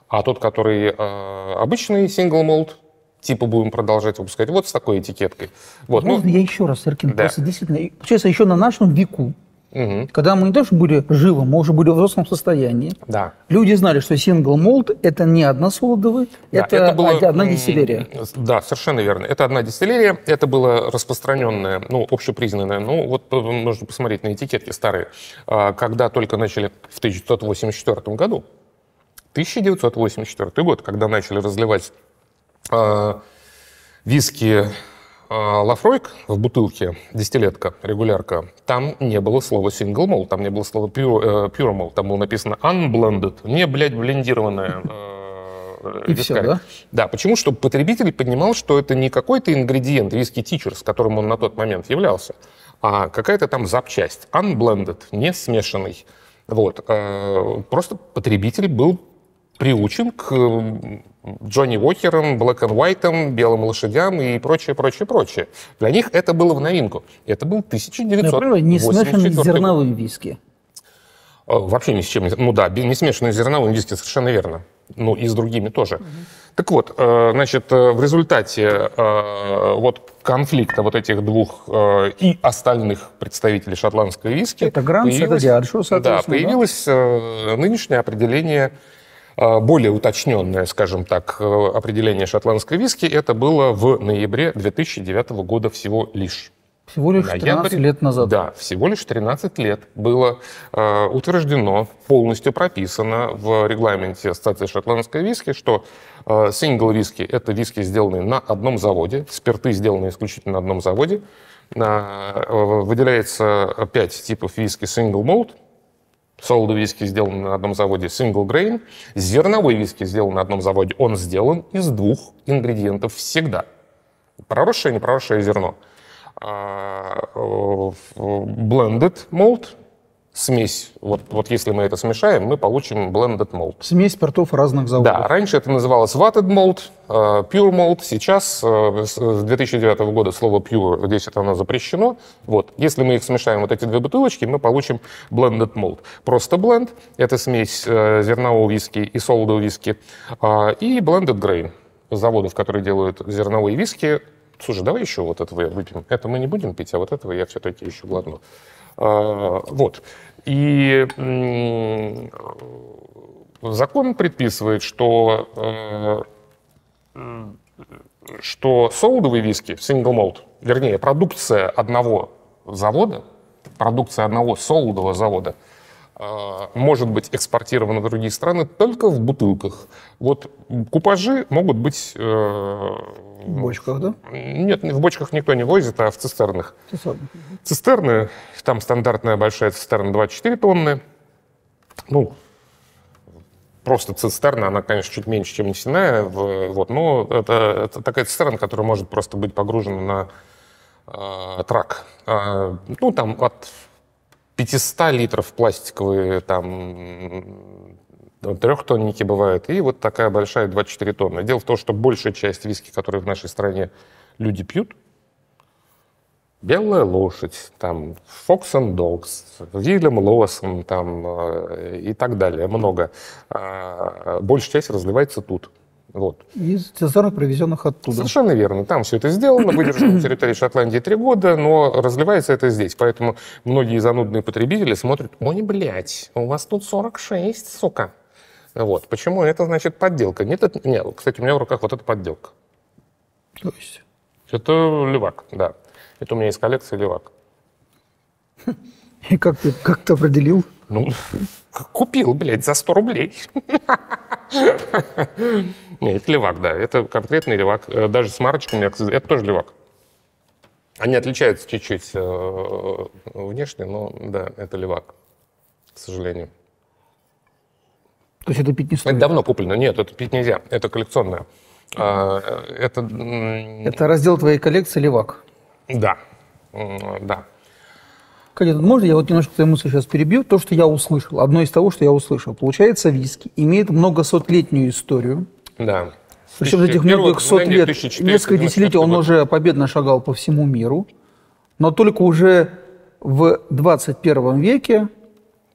а тот, который э, обычный Single Mold, типа будем продолжать выпускать вот с такой этикеткой. Вот, ну, Можно ну, я еще раз, Иркин, да. просто действительно, получается, еще на нашем веку Угу. Когда мы не то что были живы, мы уже были в взрослом состоянии. Да. Люди знали, что сингл молд это не односолодовый, да, это, это было, одна дистиллерия. Да, совершенно верно. Это одна дистиллерия, это было распространенное, ну, общепризнанное. Ну, вот э, можно посмотреть на этикетки старые. А, когда только начали в 1984 году, 1984 год, когда начали разливать э, виски а Лафройк в бутылке, десятилетка, регулярка, там не было слова single malt, там не было слова pure, э, pure malt, там было написано unblended, не, блядь, блендированное. Э, И все, да? Да, почему? Чтобы потребитель понимал, что это не какой-то ингредиент виски тичер, с которым он на тот момент являлся, а какая-то там запчасть. Unblended, не смешанный. Вот. Э, просто потребитель был приучен к э, Джонни Уокерам, Блэк энд Уайтом, Белым лошадям и прочее, прочее, прочее. Для них это было в новинку. Это был 1984 ну, год. Не смешанный с зерновым виски. Э, вообще ни с чем. Ну да, не смешанные с зерновым виски, совершенно верно. Ну и с другими тоже. Угу. Так вот, э, значит, в результате вот конфликта вот этих двух и остальных представителей шотландской виски... Это Грант, это Диаршу, Да, появилось да? нынешнее определение а, более уточненное, скажем так, э, определение шотландской виски это было в ноябре 2009 года всего лишь. Всего лишь 13 Ноябрь, лет назад. Да, всего лишь 13 лет было э, утверждено, полностью прописано в регламенте Ассоциации шотландской виски, что э, сингл-виски – это виски, сделанные на одном заводе, спирты, сделанные исключительно на одном заводе. Э, выделяется 5 типов виски сингл-молд – Солодовый виски сделан на одном заводе Single Grain, зерновой виски сделан на одном заводе. Он сделан из двух ингредиентов всегда. Проросшее и непроросшее зерно. А, э, Blended malt смесь, вот, вот если мы это смешаем, мы получим blended mold. Смесь портов разных заводов. Да, раньше это называлось vatted mold, э, pure mold, сейчас э, с 2009 года слово pure, здесь это оно запрещено. Вот, если мы их смешаем, вот эти две бутылочки, мы получим blended mold. Просто blend, это смесь э, зернового виски и солодового виски, и blended grain заводов, которые делают зерновые виски. Слушай, давай еще вот этого выпьем. Это мы не будем пить, а вот этого я все-таки еще глотну. А, вот. И закон предписывает, что, э, что соудовые виски в single malt, вернее, продукция одного завода, продукция одного соудового завода – а, может быть экспортировано в другие страны только в бутылках. Вот купажи могут быть... Э, в бочках, да? Нет, в бочках никто не возит, а в цистернах. Цистерны. Цистерны, там стандартная большая цистерна 24 тонны. Ну, просто цистерна, она, конечно, чуть меньше, чем нефтяная, вот, но это, это такая цистерна, которая может просто быть погружена на э, трак. Э, ну, там от 500 литров пластиковые там трехтонники бывают, и вот такая большая 24 тонны. Дело в том, что большая часть виски, которые в нашей стране люди пьют, Белая лошадь, там, Fox and Dogs, Вильям Лоусон, там, э, и так далее, много. А, большая часть разливается тут. Вот. Из цезарок, привезенных оттуда. Совершенно верно. Там все это сделано, выдержано территории Шотландии три года, но разливается это здесь. Поэтому многие занудные потребители смотрят, ой, блядь, у вас тут 46, сука. Вот. Почему это, значит, подделка? Нет, это, нет, кстати, у меня в руках вот эта подделка. То есть? Это левак, да. Это у меня из коллекции левак. И как ты, как то определил? Ну, купил, блядь, за 100 рублей. Нет, это левак, да. Это конкретный левак. Э, даже с марочками, это тоже левак. Они отличаются чуть-чуть э, внешне, но да, это левак, к сожалению. То есть это пить не стоит? Это давно куплено. Нет, это пить нельзя. Это коллекционное. А, э, это, это раздел твоей коллекции «Левак». Да, да. Кадет, можно я вот немножко твою мысль сейчас перебью? То, что я услышал, одно из того, что я услышал. Получается, виски имеет многосотлетнюю историю, да. Причем за этих многих сот лет, несколько десятилетий он уже победно шагал по всему миру, но только уже в 21 веке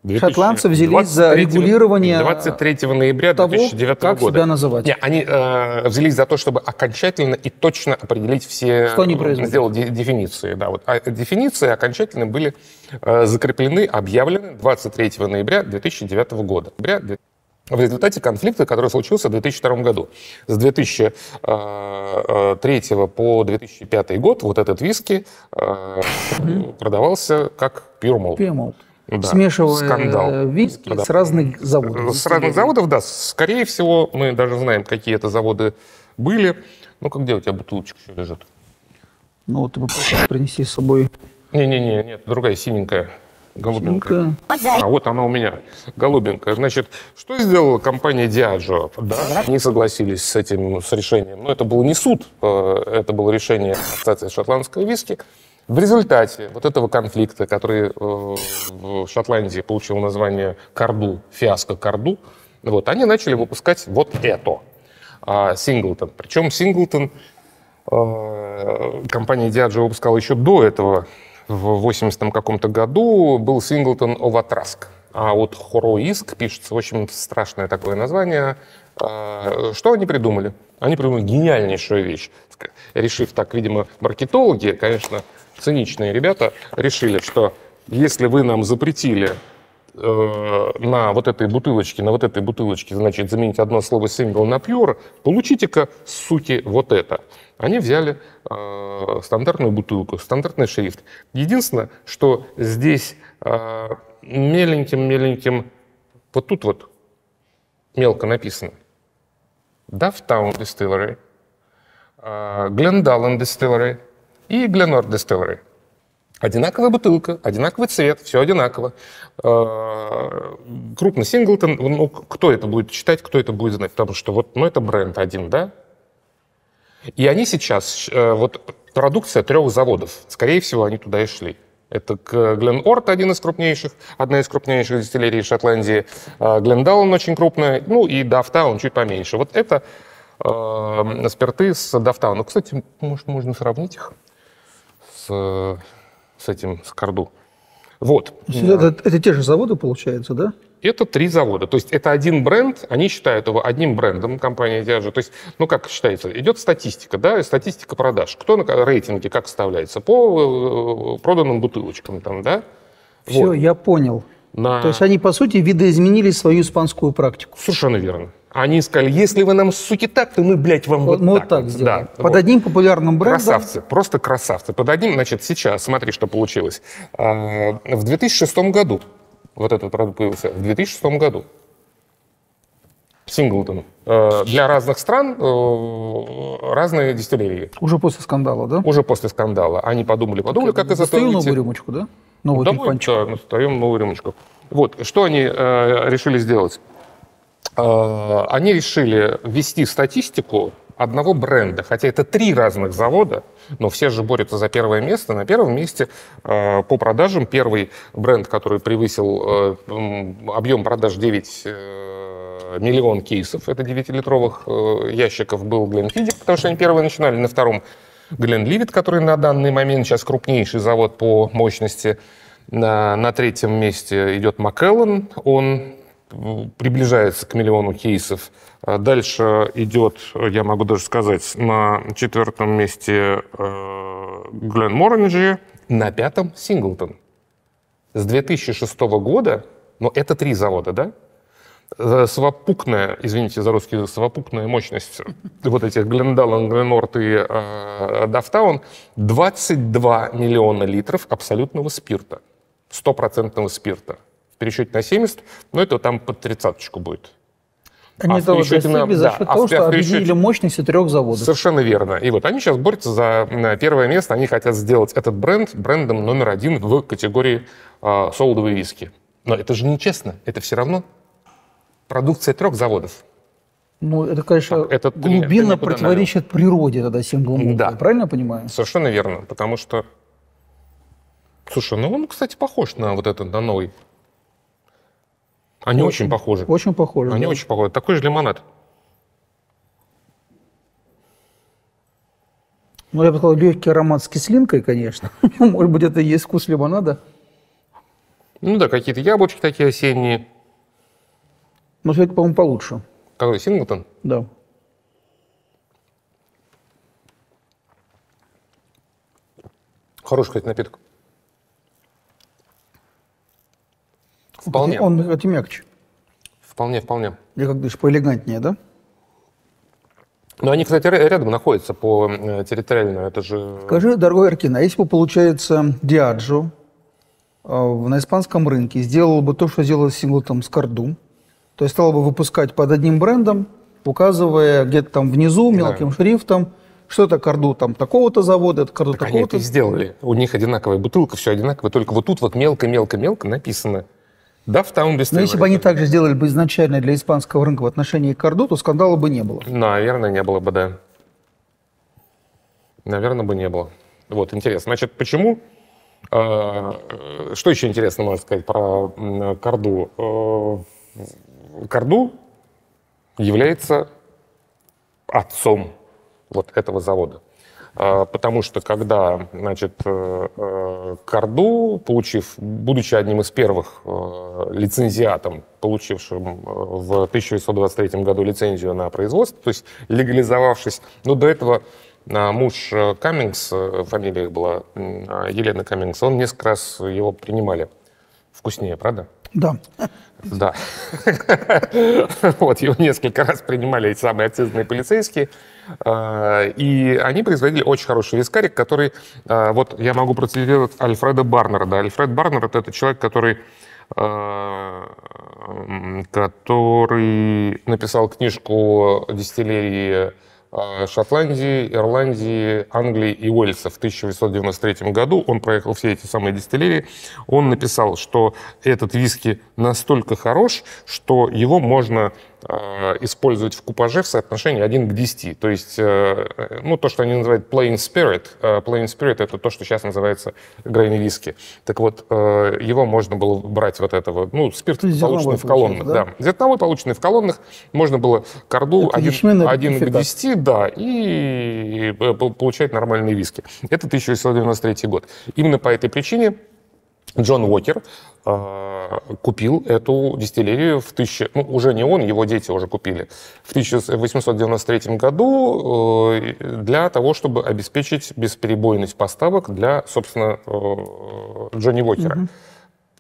2000, шотландцы взялись за регулирование 23 ноября 2009 того, как года. себя называть. Не, они э, взялись за то, чтобы окончательно и точно определить все... Что они производят. Сделал де, дефиниции, да. Вот. А дефиниции окончательно были э, закреплены, объявлены 23 ноября 2009 года в результате конфликта, который случился в 2002 году. С 2003 э, э, по 2005 год вот этот виски э, продавался как пюрмол. Пюрмол. Да, смешивая скандал. виски да. с разных заводов. С разных заводов, да. Скорее всего, мы даже знаем, какие это заводы были. ну как где у тебя бутылочка еще лежит? Ну, вот ты попросил принести с собой... Не-не-не, нет, другая синенькая. Голубенькая. А вот она у меня, голубенькая. Значит, что сделала компания Diageo? Да, они согласились с этим, ну, с решением. Но это был не суд, э, это было решение Ассоциации шотландской виски. В результате вот этого конфликта, который э, в Шотландии получил название «Карду», «Фиаско Карду», вот, они начали выпускать вот это, а Синглтон. Причем Синглтон э, компания Diageo выпускала еще до этого в 80 каком-то году был Синглтон «Оватраск». А вот «Хороиск» пишется, В общем, страшное такое название. А, что они придумали? Они придумали гениальнейшую вещь. Решив так, видимо, маркетологи, конечно, циничные ребята, решили, что если вы нам запретили э, на вот этой бутылочке, на вот этой бутылочке, значит, заменить одно слово сингл на пьюр, получите-ка, суки, вот это. Они взяли э, стандартную бутылку, стандартный шрифт. Единственное, что здесь э, меленьким-меленьким, вот тут вот мелко написано. Дафтаун Distillery, Глендален Distillery и Гленор Distillery – Одинаковая бутылка, одинаковый цвет, все одинаково. Э, крупный синглтон, ну, кто это будет читать, кто это будет знать, потому что вот, ну, это бренд один, да? И они сейчас, э, вот продукция трех заводов, скорее всего, они туда и шли. Это Глен Орт, э, один из крупнейших, одна из крупнейших дистиллерий в Шотландии. Глендаун очень крупная, ну и Дафтаун чуть поменьше. Вот это э, спирты с Дафтауна. Ну, кстати, может, можно сравнить их с с этим, с Корду. Вот. Это, это те же заводы, получается, да? Это три завода. То есть это один бренд, они считают его одним брендом, компания Diageo. То есть, ну как считается, идет статистика, да, статистика продаж. Кто на рейтинге как вставляется? По э, проданным бутылочкам там, да? Все, вот. я понял. На... То есть они, по сути, видоизменили свою испанскую практику. Совершенно верно. Они сказали, если вы нам, суки, так, то мы, блядь, вам вот, вот мы так. вот так сделаем. Да, Под вот. одним популярным брендом. Красавцы, просто красавцы. Под одним, значит, сейчас, смотри, что получилось. А, в 2006 году вот этот продукт появился, в 2006 году. Синглтон. Ну. А, для разных стран э, разные дистиллерии. Уже после скандала, да? Уже после скандала. Они подумали, подумали, Как как из этого новую рюмочку, да? Новую Домой, да, настоим новую рюмочку. Вот, что они э, решили сделать? Э, они решили ввести статистику одного бренда, хотя это три разных завода, но все же борются за первое место. На первом месте э, по продажам первый бренд, который превысил э, объем продаж 9 э, миллион кейсов, это 9-литровых э, ящиков, был Glenfiddich, потому что они первые начинали, на втором Glenlivet, который на данный момент сейчас крупнейший завод по мощности, на, на третьем месте идет Маккеллан, он приближается к миллиону кейсов. А дальше идет, я могу даже сказать, на четвертом месте Глен э, Моренджи, на пятом Синглтон. С 2006 года, но это три завода, да? Э, совокупная, извините за русский язык, мощность вот этих Глендалан, Гленорт и э, Дафтаун 22 миллиона литров абсолютного спирта, стопроцентного спирта пересчете на 70, но ну, это там под тридцаточку будет. Они а того, что пересчете на... за счет да, а того, а что пересчете... объединили мощности трех заводов. Совершенно верно. И вот они сейчас борются за первое место. Они хотят сделать этот бренд брендом номер один в категории э, солодовые виски. Но это же нечестно. Это все равно продукция трех заводов. Ну, это, конечно, так, это глубинно это противоречит надо. природе тогда синглом. Да. Я правильно понимаю? Совершенно верно. Потому что... Слушай, ну он, кстати, похож на вот этот, на новый они очень, очень похожи. Очень похожи. Они да. очень похожи. Такой же лимонад. Ну, я бы сказал, легкий аромат с кислинкой, конечно. Может быть, это и есть вкус лимонада. Ну да, какие-то яблочки такие осенние. Но все-таки, по-моему, получше. Какой, Синглтон? Да. Хороший, кстати, напиток. Вполне. Он, хоть и мягче. Вполне, вполне. Или как дышишь, поэлегантнее, да? Ну, они, кстати, рядом находятся по э, территориально. Это же... Скажи, дорогой Аркин, а если бы, получается, Диаджо э, на испанском рынке сделал бы то, что сделал с синглтом с Карду, то есть стал бы выпускать под одним брендом, указывая где-то там внизу мелким да. шрифтом, что это карду там такого-то завода, это карду так такого-то. Они это сделали. У них одинаковая бутылка, все одинаково, только вот тут вот мелко-мелко-мелко написано – Дафтаун Distillery. Но если бы они так же сделали бы изначально для испанского рынка в отношении Корду, то скандала бы не было. Наверное, не было бы, да. Наверное, бы не было. Вот, интересно. Значит, почему? Э, э, что еще интересно можно сказать про Корду? Э, Корду является отцом вот этого завода. А, потому что когда, значит, э, э, Карду, получив, будучи одним из первых э, лицензиатом, получившим в 1923 году лицензию на производство, то есть легализовавшись, ну до этого муж Каммингс, фамилия их была а, Елена Каммингс, он несколько раз его принимали. Вкуснее, правда? Да. Да. Вот его несколько раз принимали эти самые отъездные полицейские. А, и они производили очень хороший вискарик, который... А, вот я могу процитировать Альфреда Барнера. Да, Альфред Барнер — это человек, который а, который написал книжку «Десятилетие Шотландии, Ирландии, Англии и Уэльса в 1893 году. Он проехал все эти самые дистиллерии. Он написал, что этот виски настолько хорош, что его можно Э, использовать в купаже в соотношении 1 к 10. То есть, э, э, ну, то, что они называют plain spirit. Plain spirit — это то, что сейчас называется грейни виски. Так вот, его можно было брать вот этого, ну, спирт, полученный в колоннах. Да? да. Зерновой, полученный в колоннах, можно было корду 1, 1 к 10, да, и получать нормальные виски. Это 1893 год. Именно по этой причине Джон Уокер э, купил эту дистиллерию в тысяче, ну, уже не он, его дети уже купили, в 1893 году э, для того, чтобы обеспечить бесперебойность поставок для, собственно, э, Джонни Уокера. Угу.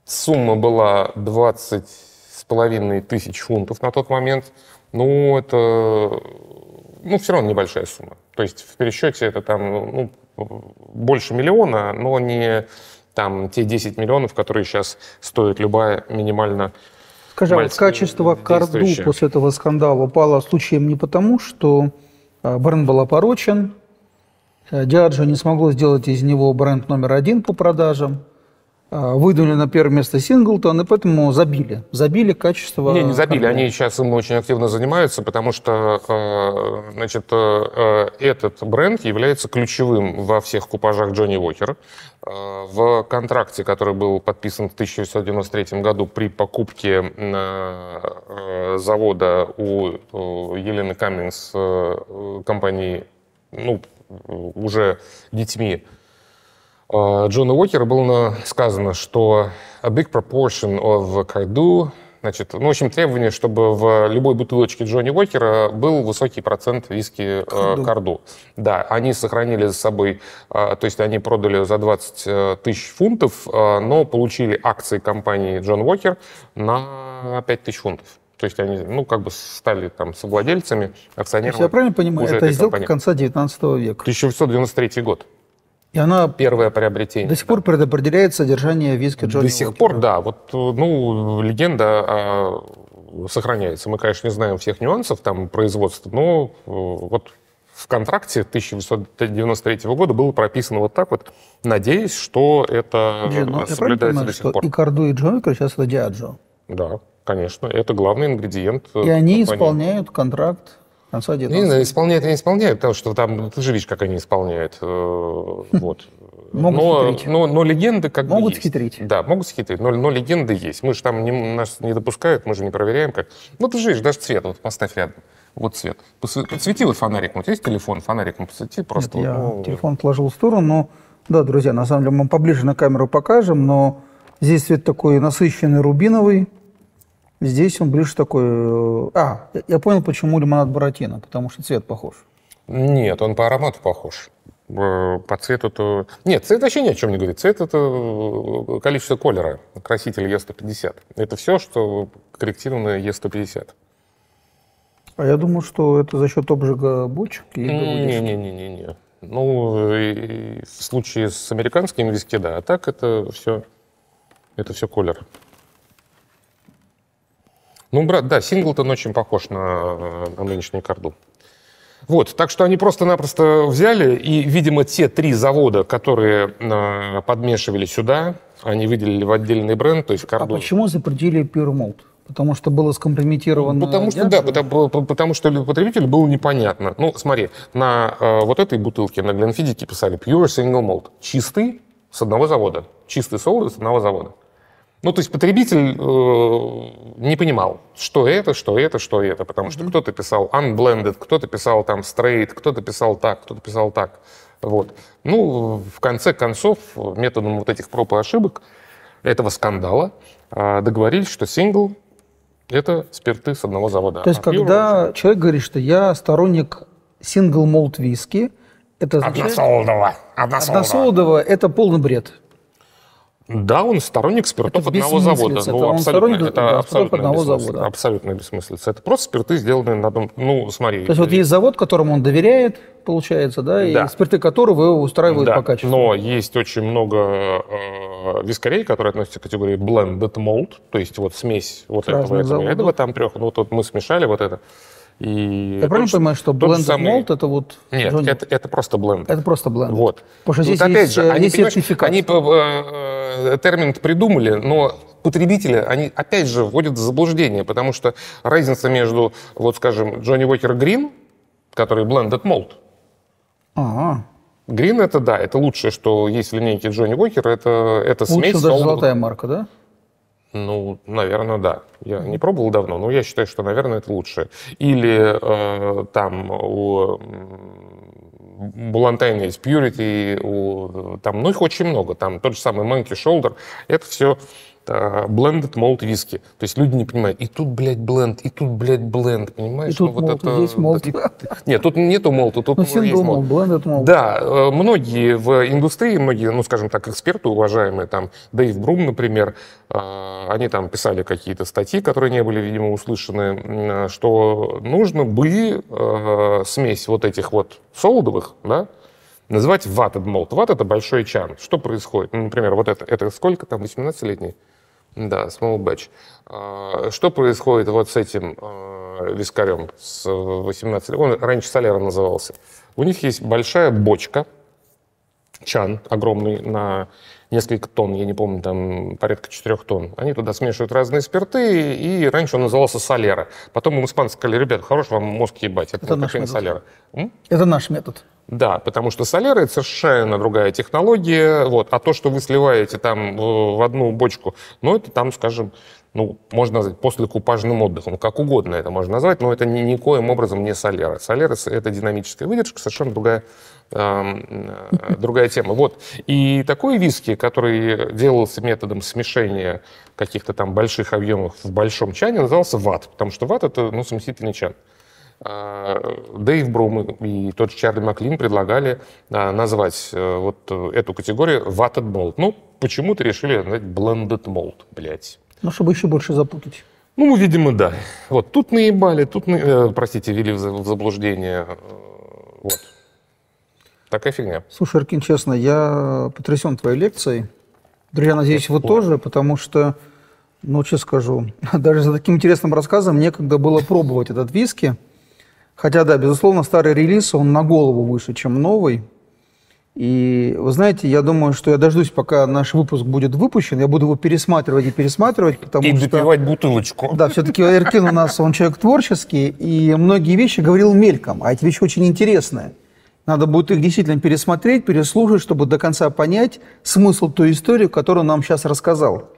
Сумма была 20 с половиной тысяч фунтов на тот момент. Ну, это ну, все равно небольшая сумма. То есть в пересчете это там ну, больше миллиона, но не там те 10 миллионов, которые сейчас стоит любая минимально Скажи, а качество Корду после этого скандала упало случаем не потому, что а, бренд был опорочен, э, Диаджо не смогло сделать из него бренд номер один по продажам, а, выдвинули на первое место Синглтон, и поэтому забили. Забили качество... Не, не забили, контроля. они сейчас им очень активно занимаются, потому что э, значит, э, э, этот бренд является ключевым во всех купажах Джонни Уокер. В контракте, который был подписан в 1993 году при покупке завода у Елены Каммингс компании, ну, уже детьми а, Джона Уокера было сказано, что a big proportion of cardu, значит, ну, в общем, требование, чтобы в любой бутылочке Джонни Уокера был высокий процент виски карду. Э, Да, они сохранили за собой, э, то есть они продали за 20 э, тысяч фунтов, э, но получили акции компании Джон Уокер на 5 тысяч фунтов. То есть они, ну, как бы стали там совладельцами, акционерами. я правильно понимаю, это сделка компании. конца 19 века. 1893 год. И она первое приобретение. До сих пор предопределяет содержание виски Джонни До сих Уокера. пор, да. Вот, ну, легенда а, сохраняется. Мы, конечно, не знаем всех нюансов там производства, но э, вот в контракте 1993 года было прописано вот так вот, надеясь, что это Джин, ну, соблюдается до сих что пор. И Карду, и Джонкер сейчас это Диаджо. Да, конечно. Это главный ингредиент. Э, и они компании. исполняют контракт концу 19 Не, исполняют, не исполняют, потому что там, ты же видишь, как они исполняют. Э, вот. Могут но, хитрить. Но, но легенды как могут бы есть. хитрить. Да, могут хитрить. но, но легенды есть. Мы же там не, нас не допускают, мы же не проверяем как. Ну, ты же видишь, даже цвет, вот поставь рядом. Вот цвет. Подсвети вот фонариком. тебя есть телефон, фонариком подсвети просто. Нет, я ну, телефон положил в сторону, но... Да, друзья, на самом деле мы поближе на камеру покажем, но здесь цвет такой насыщенный рубиновый. Здесь он ближе такой... Э, а, я понял, почему лимонад Буратино, потому что цвет похож. Нет, он по аромату похож. Э, по цвету-то... Нет, цвет вообще ни о чем не говорит. Цвет — это э, количество колера, краситель Е150. Это все, что корректировано Е150. А я думал, что это за счет обжига бочек? Не-не-не. не, не. Ну, и в случае с американским виски, да. А так это все, это все колер. Ну, брат, да, Синглтон очень похож на, э, на нынешнюю карду. Вот, так что они просто-напросто взяли, и, видимо, те три завода, которые э, подмешивали сюда, они выделили в отдельный бренд, то есть карду. А почему запретили Pure Malt? Потому что было скомпрометировано... Потому что, ядра? да, потому, потому что потребителю было непонятно. Ну, смотри, на э, вот этой бутылке, на Гленфидике писали Pure Single Malt. Чистый с одного завода. Чистый солод с одного завода. Ну, то есть потребитель э, не понимал, что это, что это, что это, потому что mm-hmm. кто-то писал unblended, кто-то писал там straight, кто-то писал так, кто-то писал так. Вот. Ну, в конце концов, методом вот этих проб и ошибок, этого скандала, э, договорились, что сингл — это спирты с одного завода. То есть, а когда пиво... человек говорит, что я сторонник сингл-молт виски, это означает... Односолодового. Односолодового. Односолодового — это полный бред. Да, он сторонник спиртов это одного завода. Ну, это, ну, он абсолютно, сторонник, это да, абсолютно одного завода. Абсолютно бессмыслица. Это просто спирты, сделанные на одном... Ну, смотри. То есть вот э, есть завод, которому он доверяет, получается, да, да. и спирты которого его устраивают да. по качеству. Но есть очень много э, вискарей, которые относятся к категории blended mold, то есть вот смесь вот этого, этого, этого, там трех. Ну, вот, вот мы смешали вот это. И Я правильно же, понимаю, что бленд самый... молт это вот... Нет, Джонни... это, это просто бленд. Это просто бленд. Вот. Потому что ну, здесь Тут, опять есть, же, э, они, есть сертификат. Они э, э термин придумали, но потребители они опять же вводят в заблуждение, потому что разница между, вот скажем, Джонни Уокер Грин, который blended malt. Ага. Грин это да, это лучшее, что есть в линейке Джонни Уокера, это, это Лучше смесь. Лучше даже золотая марка, да? Ну, наверное, да. Я не пробовал давно, но я считаю, что, наверное, это лучше. Или э, там у Булантайна есть Purity, у, там, ну их очень много. Там тот же самый Monkey Shoulder. Это все Э, Blended Malt виски. То есть люди не понимают, и тут, блядь, бленд, и тут, блядь, бленд, понимаешь? И тут ну, молт, это... здесь молт. И... Нет, тут нету молта, тут ну, есть думал, молт. Blended malt. Да, э, многие в индустрии, многие, ну, скажем так, эксперты уважаемые, там, Дэйв Брум, например, э, они там писали какие-то статьи, которые не были, видимо, услышаны, что нужно бы смесь вот этих вот солодовых, да, называть ватед молт. Ват – это большой чан. Что происходит? Ну, например, вот это, это сколько там, 18-летний? Да, small batch. А, что происходит вот с этим а, вискарем с 18 Он раньше соляром назывался. У них есть большая бочка, чан огромный на несколько тонн, я не помню, там порядка 4 тонн. Они туда смешивают разные спирты, и раньше он назывался солера. Потом им испанцы сказали, ребят, хорош вам мозг ебать, это, это наш метод. солера. М? Это наш метод. Да, потому что Solera — это совершенно другая технология, вот. а то, что вы сливаете там в одну бочку, ну, это там, скажем, ну, можно назвать послекупажным отдыхом, как угодно это можно назвать, но это ни, никоим образом не Солера. Солера — это динамическая выдержка, совершенно другая, эм, э, другая тема. Вот. И такой виски, который делался методом смешения каких-то там больших объемов в большом чане, назывался ват, потому что ват — это ну, смесительный чан. Угу. Дэйв Брум и тот же Чарли Маклин предлагали а, назвать э, вот э, эту категорию «ваттед молд». Ну, почему-то решили назвать «блендед молд», блядь. Ну, чтобы еще больше запутать. Ну, видимо, да. Вот тут наебали, тут, э, простите, вели в заблуждение. Э, вот. Такая фигня. Слушай, Аркин, честно, я потрясен твоей лекцией. Друзья, надеюсь, Это вы плохо. тоже, потому что, ну, честно скажу, даже за таким интересным рассказом некогда было пробовать этот виски. Хотя, да, безусловно, старый релиз, он на голову выше, чем новый. И вы знаете, я думаю, что я дождусь, пока наш выпуск будет выпущен. Я буду его пересматривать и пересматривать, потому и что... И допивать бутылочку. Да, все-таки Эркин у нас, он человек творческий, и многие вещи говорил мельком, а эти вещи очень интересные. Надо будет их действительно пересмотреть, переслушать, чтобы до конца понять смысл той истории, которую нам сейчас рассказал.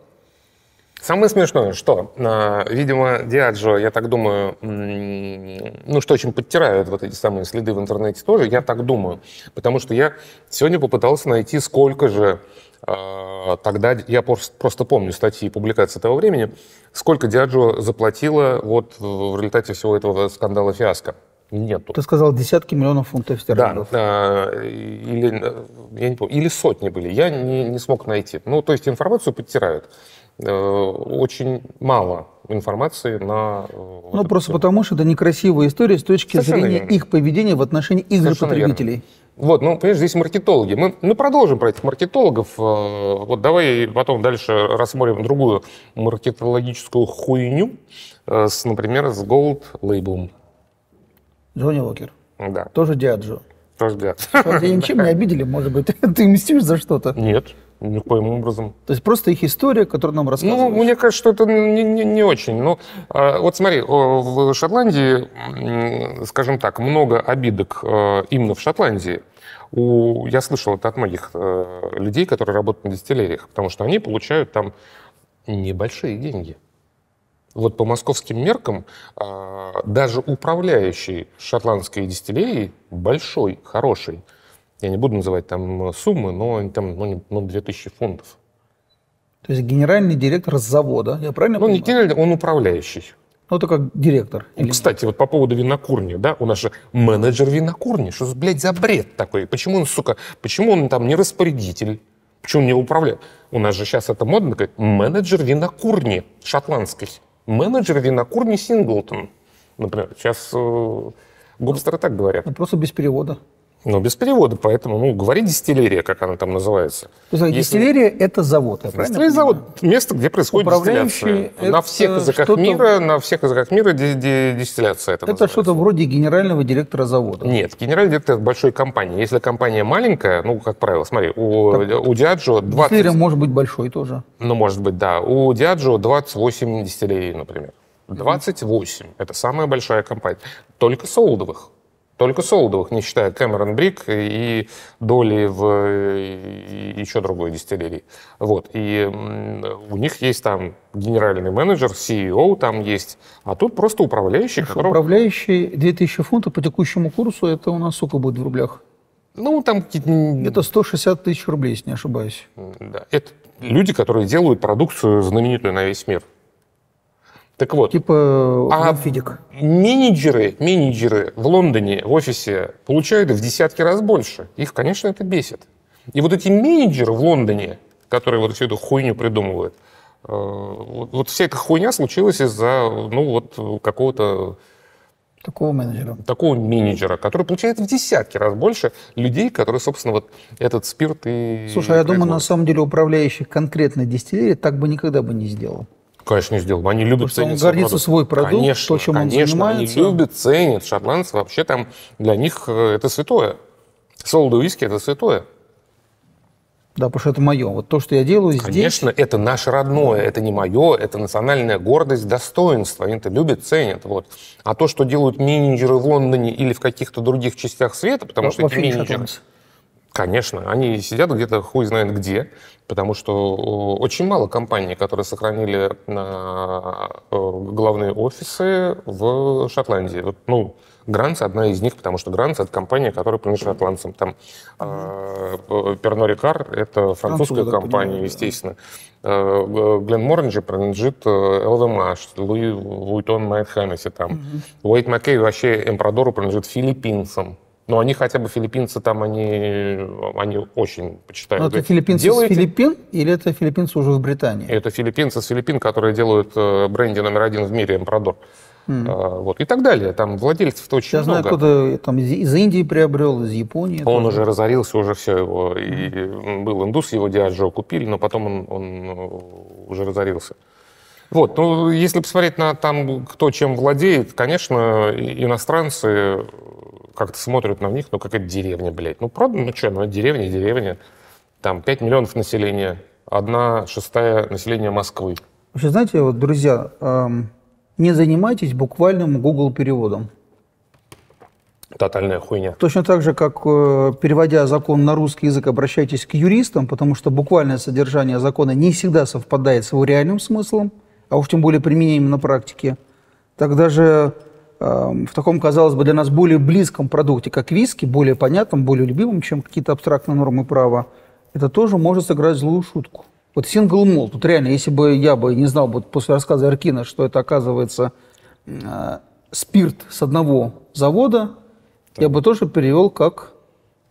Самое смешное, что, а, видимо, Диаджо, я так думаю, ну, что очень подтирают вот эти самые следы в интернете тоже, я так думаю, потому что я сегодня попытался найти, сколько же а, тогда, я просто помню статьи и публикации того времени, сколько Диаджо заплатила вот в результате всего этого скандала фиаско нету. Ты сказал десятки миллионов фунтов стерлингов. Да, а, или, э, я не помню, или сотни были. Я не, не смог найти. Ну, то есть информацию подтирают. Э, очень мало информации на... Э, ну, просто тему. потому, что это некрасивая история с точки Совершенно зрения верно. их поведения в отношении их же потребителей. Верно. Вот, ну, понимаешь, здесь маркетологи. Мы, мы продолжим про этих маркетологов. Э, вот давай потом дальше рассмотрим другую маркетологическую хуйню, с, например, с Gold Label. Джонни Уокер. Да. Тоже Диаджо. Тоже Диаджо. ничем не обидели, может быть? Ты мстишь за что-то? Нет никоим образом. То есть просто их история, которую нам рассказывают. Ну, мне кажется, что это не, не, не очень. Ну, а, вот смотри, в Шотландии, скажем так, много обидок э, именно в Шотландии. У, я слышал это от многих э, людей, которые работают на дистиллериях, потому что они получают там небольшие деньги. Вот по московским меркам а, даже управляющий шотландской дистиллерией большой, хороший, я не буду называть там э, суммы, но там ну, ну, 2000 фунтов. То есть генеральный директор завода, я правильно ну, понимаю? Ну, не генеральный, он управляющий. Ну, это как директор. Ну, или... Кстати, вот по поводу винокурни, да, у нас же менеджер винокурни. Что, блядь, за бред такой? Почему он, сука, почему он там не распорядитель? Почему не управляет? У нас же сейчас это модно, как менеджер винокурни шотландской. Менеджер винокурни Синглтон. Например, сейчас э, губстеры так говорят. Ну, просто без перевода. Ну, без перевода, поэтому, ну, говори дистиллерия, как она там называется. То есть, Если... дистиллерия – это завод, я правильно Дистиллерия – завод, место, где происходит дистилляция. На всех языках мира, на всех языках мира дистилляция это Это что-то вроде генерального директора завода. Нет, генеральный директор большой компании. Если компания маленькая, ну, как правило, смотри, у, так, у Диаджо 20... Дистиллерия может быть большой тоже. Ну, может быть, да. У Диаджо 28 дистиллерий, например. 28 mm-hmm. это самая большая компания. Только соудовых. Только Солодовых, не считая Кэмерон Брик и доли в еще другой дистиллерии. Вот. И у них есть там генеральный менеджер, CEO там есть, а тут просто управляющий. которого... Управляющий 2000 фунтов по текущему курсу, это у нас сколько будет в рублях? Ну, там какие-то... Это 160 тысяч рублей, если не ошибаюсь. Да. Это люди, которые делают продукцию знаменитую на весь мир. Так вот. Типа а Фидик. менеджеры, менеджеры в Лондоне в офисе получают в десятки раз больше. Их, конечно, это бесит. И вот эти менеджеры в Лондоне, которые вот всю эту хуйню придумывают, э, вот, вот вся эта хуйня случилась из-за ну вот какого-то такого менеджера. Такого менеджера, который получает в десятки раз больше людей, которые, собственно, вот этот спирт и... Слушай, а я думаю, на самом деле управляющий конкретной дистиллерии так бы никогда бы не сделал. Конечно, не сделал. Они любят, Потому ценят он гордится свой продукт, конечно, то, чем конечно, он занимается. они любят, ценят. Шотландцы вообще там для них э, это святое. Солода виски – это святое. Да, потому что это мое. Вот то, что я делаю Конечно, здесь... Конечно, это наше родное, это не мое, это национальная гордость, достоинство. Они это любят, ценят. Вот. А то, что делают менеджеры в Лондоне или в каких-то других частях света, потому да, ну, что это менеджеры... Шотландцы. Конечно, они сидят где-то хуй знает где, потому что очень мало компаний, которые сохранили а, э, главные офисы в Шотландии. Вот, ну, Гранц одна из них, потому что Гранц это компания, которая принадлежит шотландцам. Там а, э, Перно Рикар это французская Француза, компания, понимаю, естественно. Э, Глен Морринджи принадлежит LVMH, Луи Вуитон Майт там. Угу. Уэйт Маккей вообще Эмпрадору принадлежит филиппинцам. Но они хотя бы филиппинцы там, они, они очень почитают. Но это филиппинцы Делаете? с Филиппин или это филиппинцы уже в Британии? Это филиппинцы с Филиппин, которые делают э, бренди номер один в мире Эмпрадор. Mm. А, вот, и так далее. Там владельцев-то очень Я много. Я знаю, кто-то там из Индии приобрел, из Японии. Он тоже. уже разорился, уже все его. Mm. И был индус, его Диаджо купили, но потом он, он э, уже разорился. Вот, ну, если посмотреть на там, кто чем владеет, конечно, иностранцы как-то смотрят на них, ну какая-то деревня, блядь. Ну правда, ну что, ну деревня, деревня. Там 5 миллионов населения, одна шестая населения Москвы. Вообще, знаете, вот, друзья, эм, не занимайтесь буквальным Google переводом. Тотальная хуйня. Точно так же, как э, переводя закон на русский язык, обращайтесь к юристам, потому что буквальное содержание закона не всегда совпадает с его реальным смыслом, а уж тем более применением на практике. Так даже Эм, в таком, казалось бы, для нас более близком продукте, как виски, более понятном, более любимом, чем какие-то абстрактные нормы права, это тоже может сыграть злую шутку. Вот сингл мол, тут реально, если бы я бы не знал бы после рассказа Аркина, что это оказывается э, спирт с одного завода, так. я бы тоже перевел как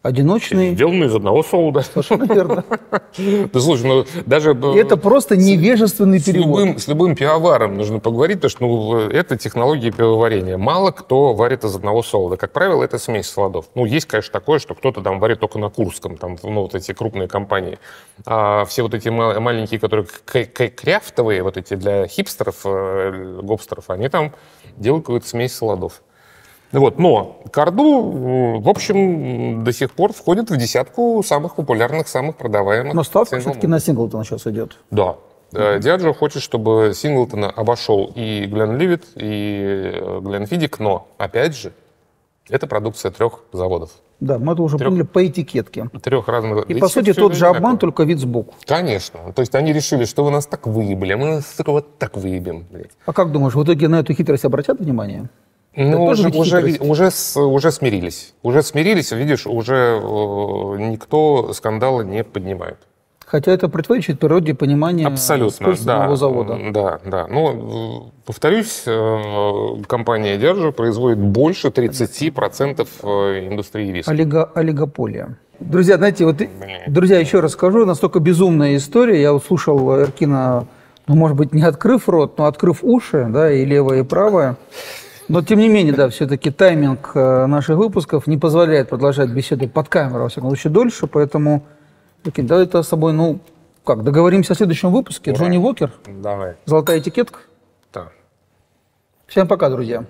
Одиночные. Сделанный из одного солда. Совершенно верно. Да слушай, ну даже... Э, это просто невежественный перевод. С любым, пивоваром нужно поговорить, потому что ну, это технология пивоварения. Мало кто варит из одного солода. Как правило, это смесь солодов. Ну, есть, конечно, такое, что кто-то там варит только на Курском, там, ну, вот эти крупные компании. А все вот эти маленькие, которые крафтовые, вот эти для хипстеров, э, гопстеров, они там делают какую-то смесь солодов. Вот. Но Карду, в общем, до сих пор входит в десятку самых популярных, самых продаваемых. Но ставка все-таки на Синглтона сейчас идет. Да. Mm-hmm. Э, Диаджо хочет, чтобы Синглтона обошел и Глен Ливит, и Глен э, Фидик, но, опять же, это продукция трех заводов. Да, мы это уже трех, поняли по этикетке. Трех разных. И, и по сути, тот же обман, такое. только вид сбоку. Конечно. То есть они решили, что вы нас так выебли, а мы нас вот так выебем. Блядь. А как думаешь, в итоге на эту хитрость обратят внимание? Ну, уже, уже, уже, уже смирились. Уже смирились, видишь, уже э, никто скандала не поднимает. Хотя это противоречит природе понимания Абсолютно, да, завода. Да, да. Но, ну, повторюсь, э, компания Держа производит больше 30% э, индустрии риска. Олиго, олигополия. Друзья, знаете, вот, друзья, еще раз скажу, настолько безумная история. Я услышал Эркина, ну, может быть, не открыв рот, но открыв уши, да, и левое, и правое. Но, тем не менее, да, все-таки тайминг э, наших выпусков не позволяет продолжать беседу под камеру, во всяком случае, дольше, поэтому таки давай это с собой, ну, как, договоримся о следующем выпуске. Ура. Джонни Уокер. Давай. Золотая этикетка. Да. Всем пока, друзья.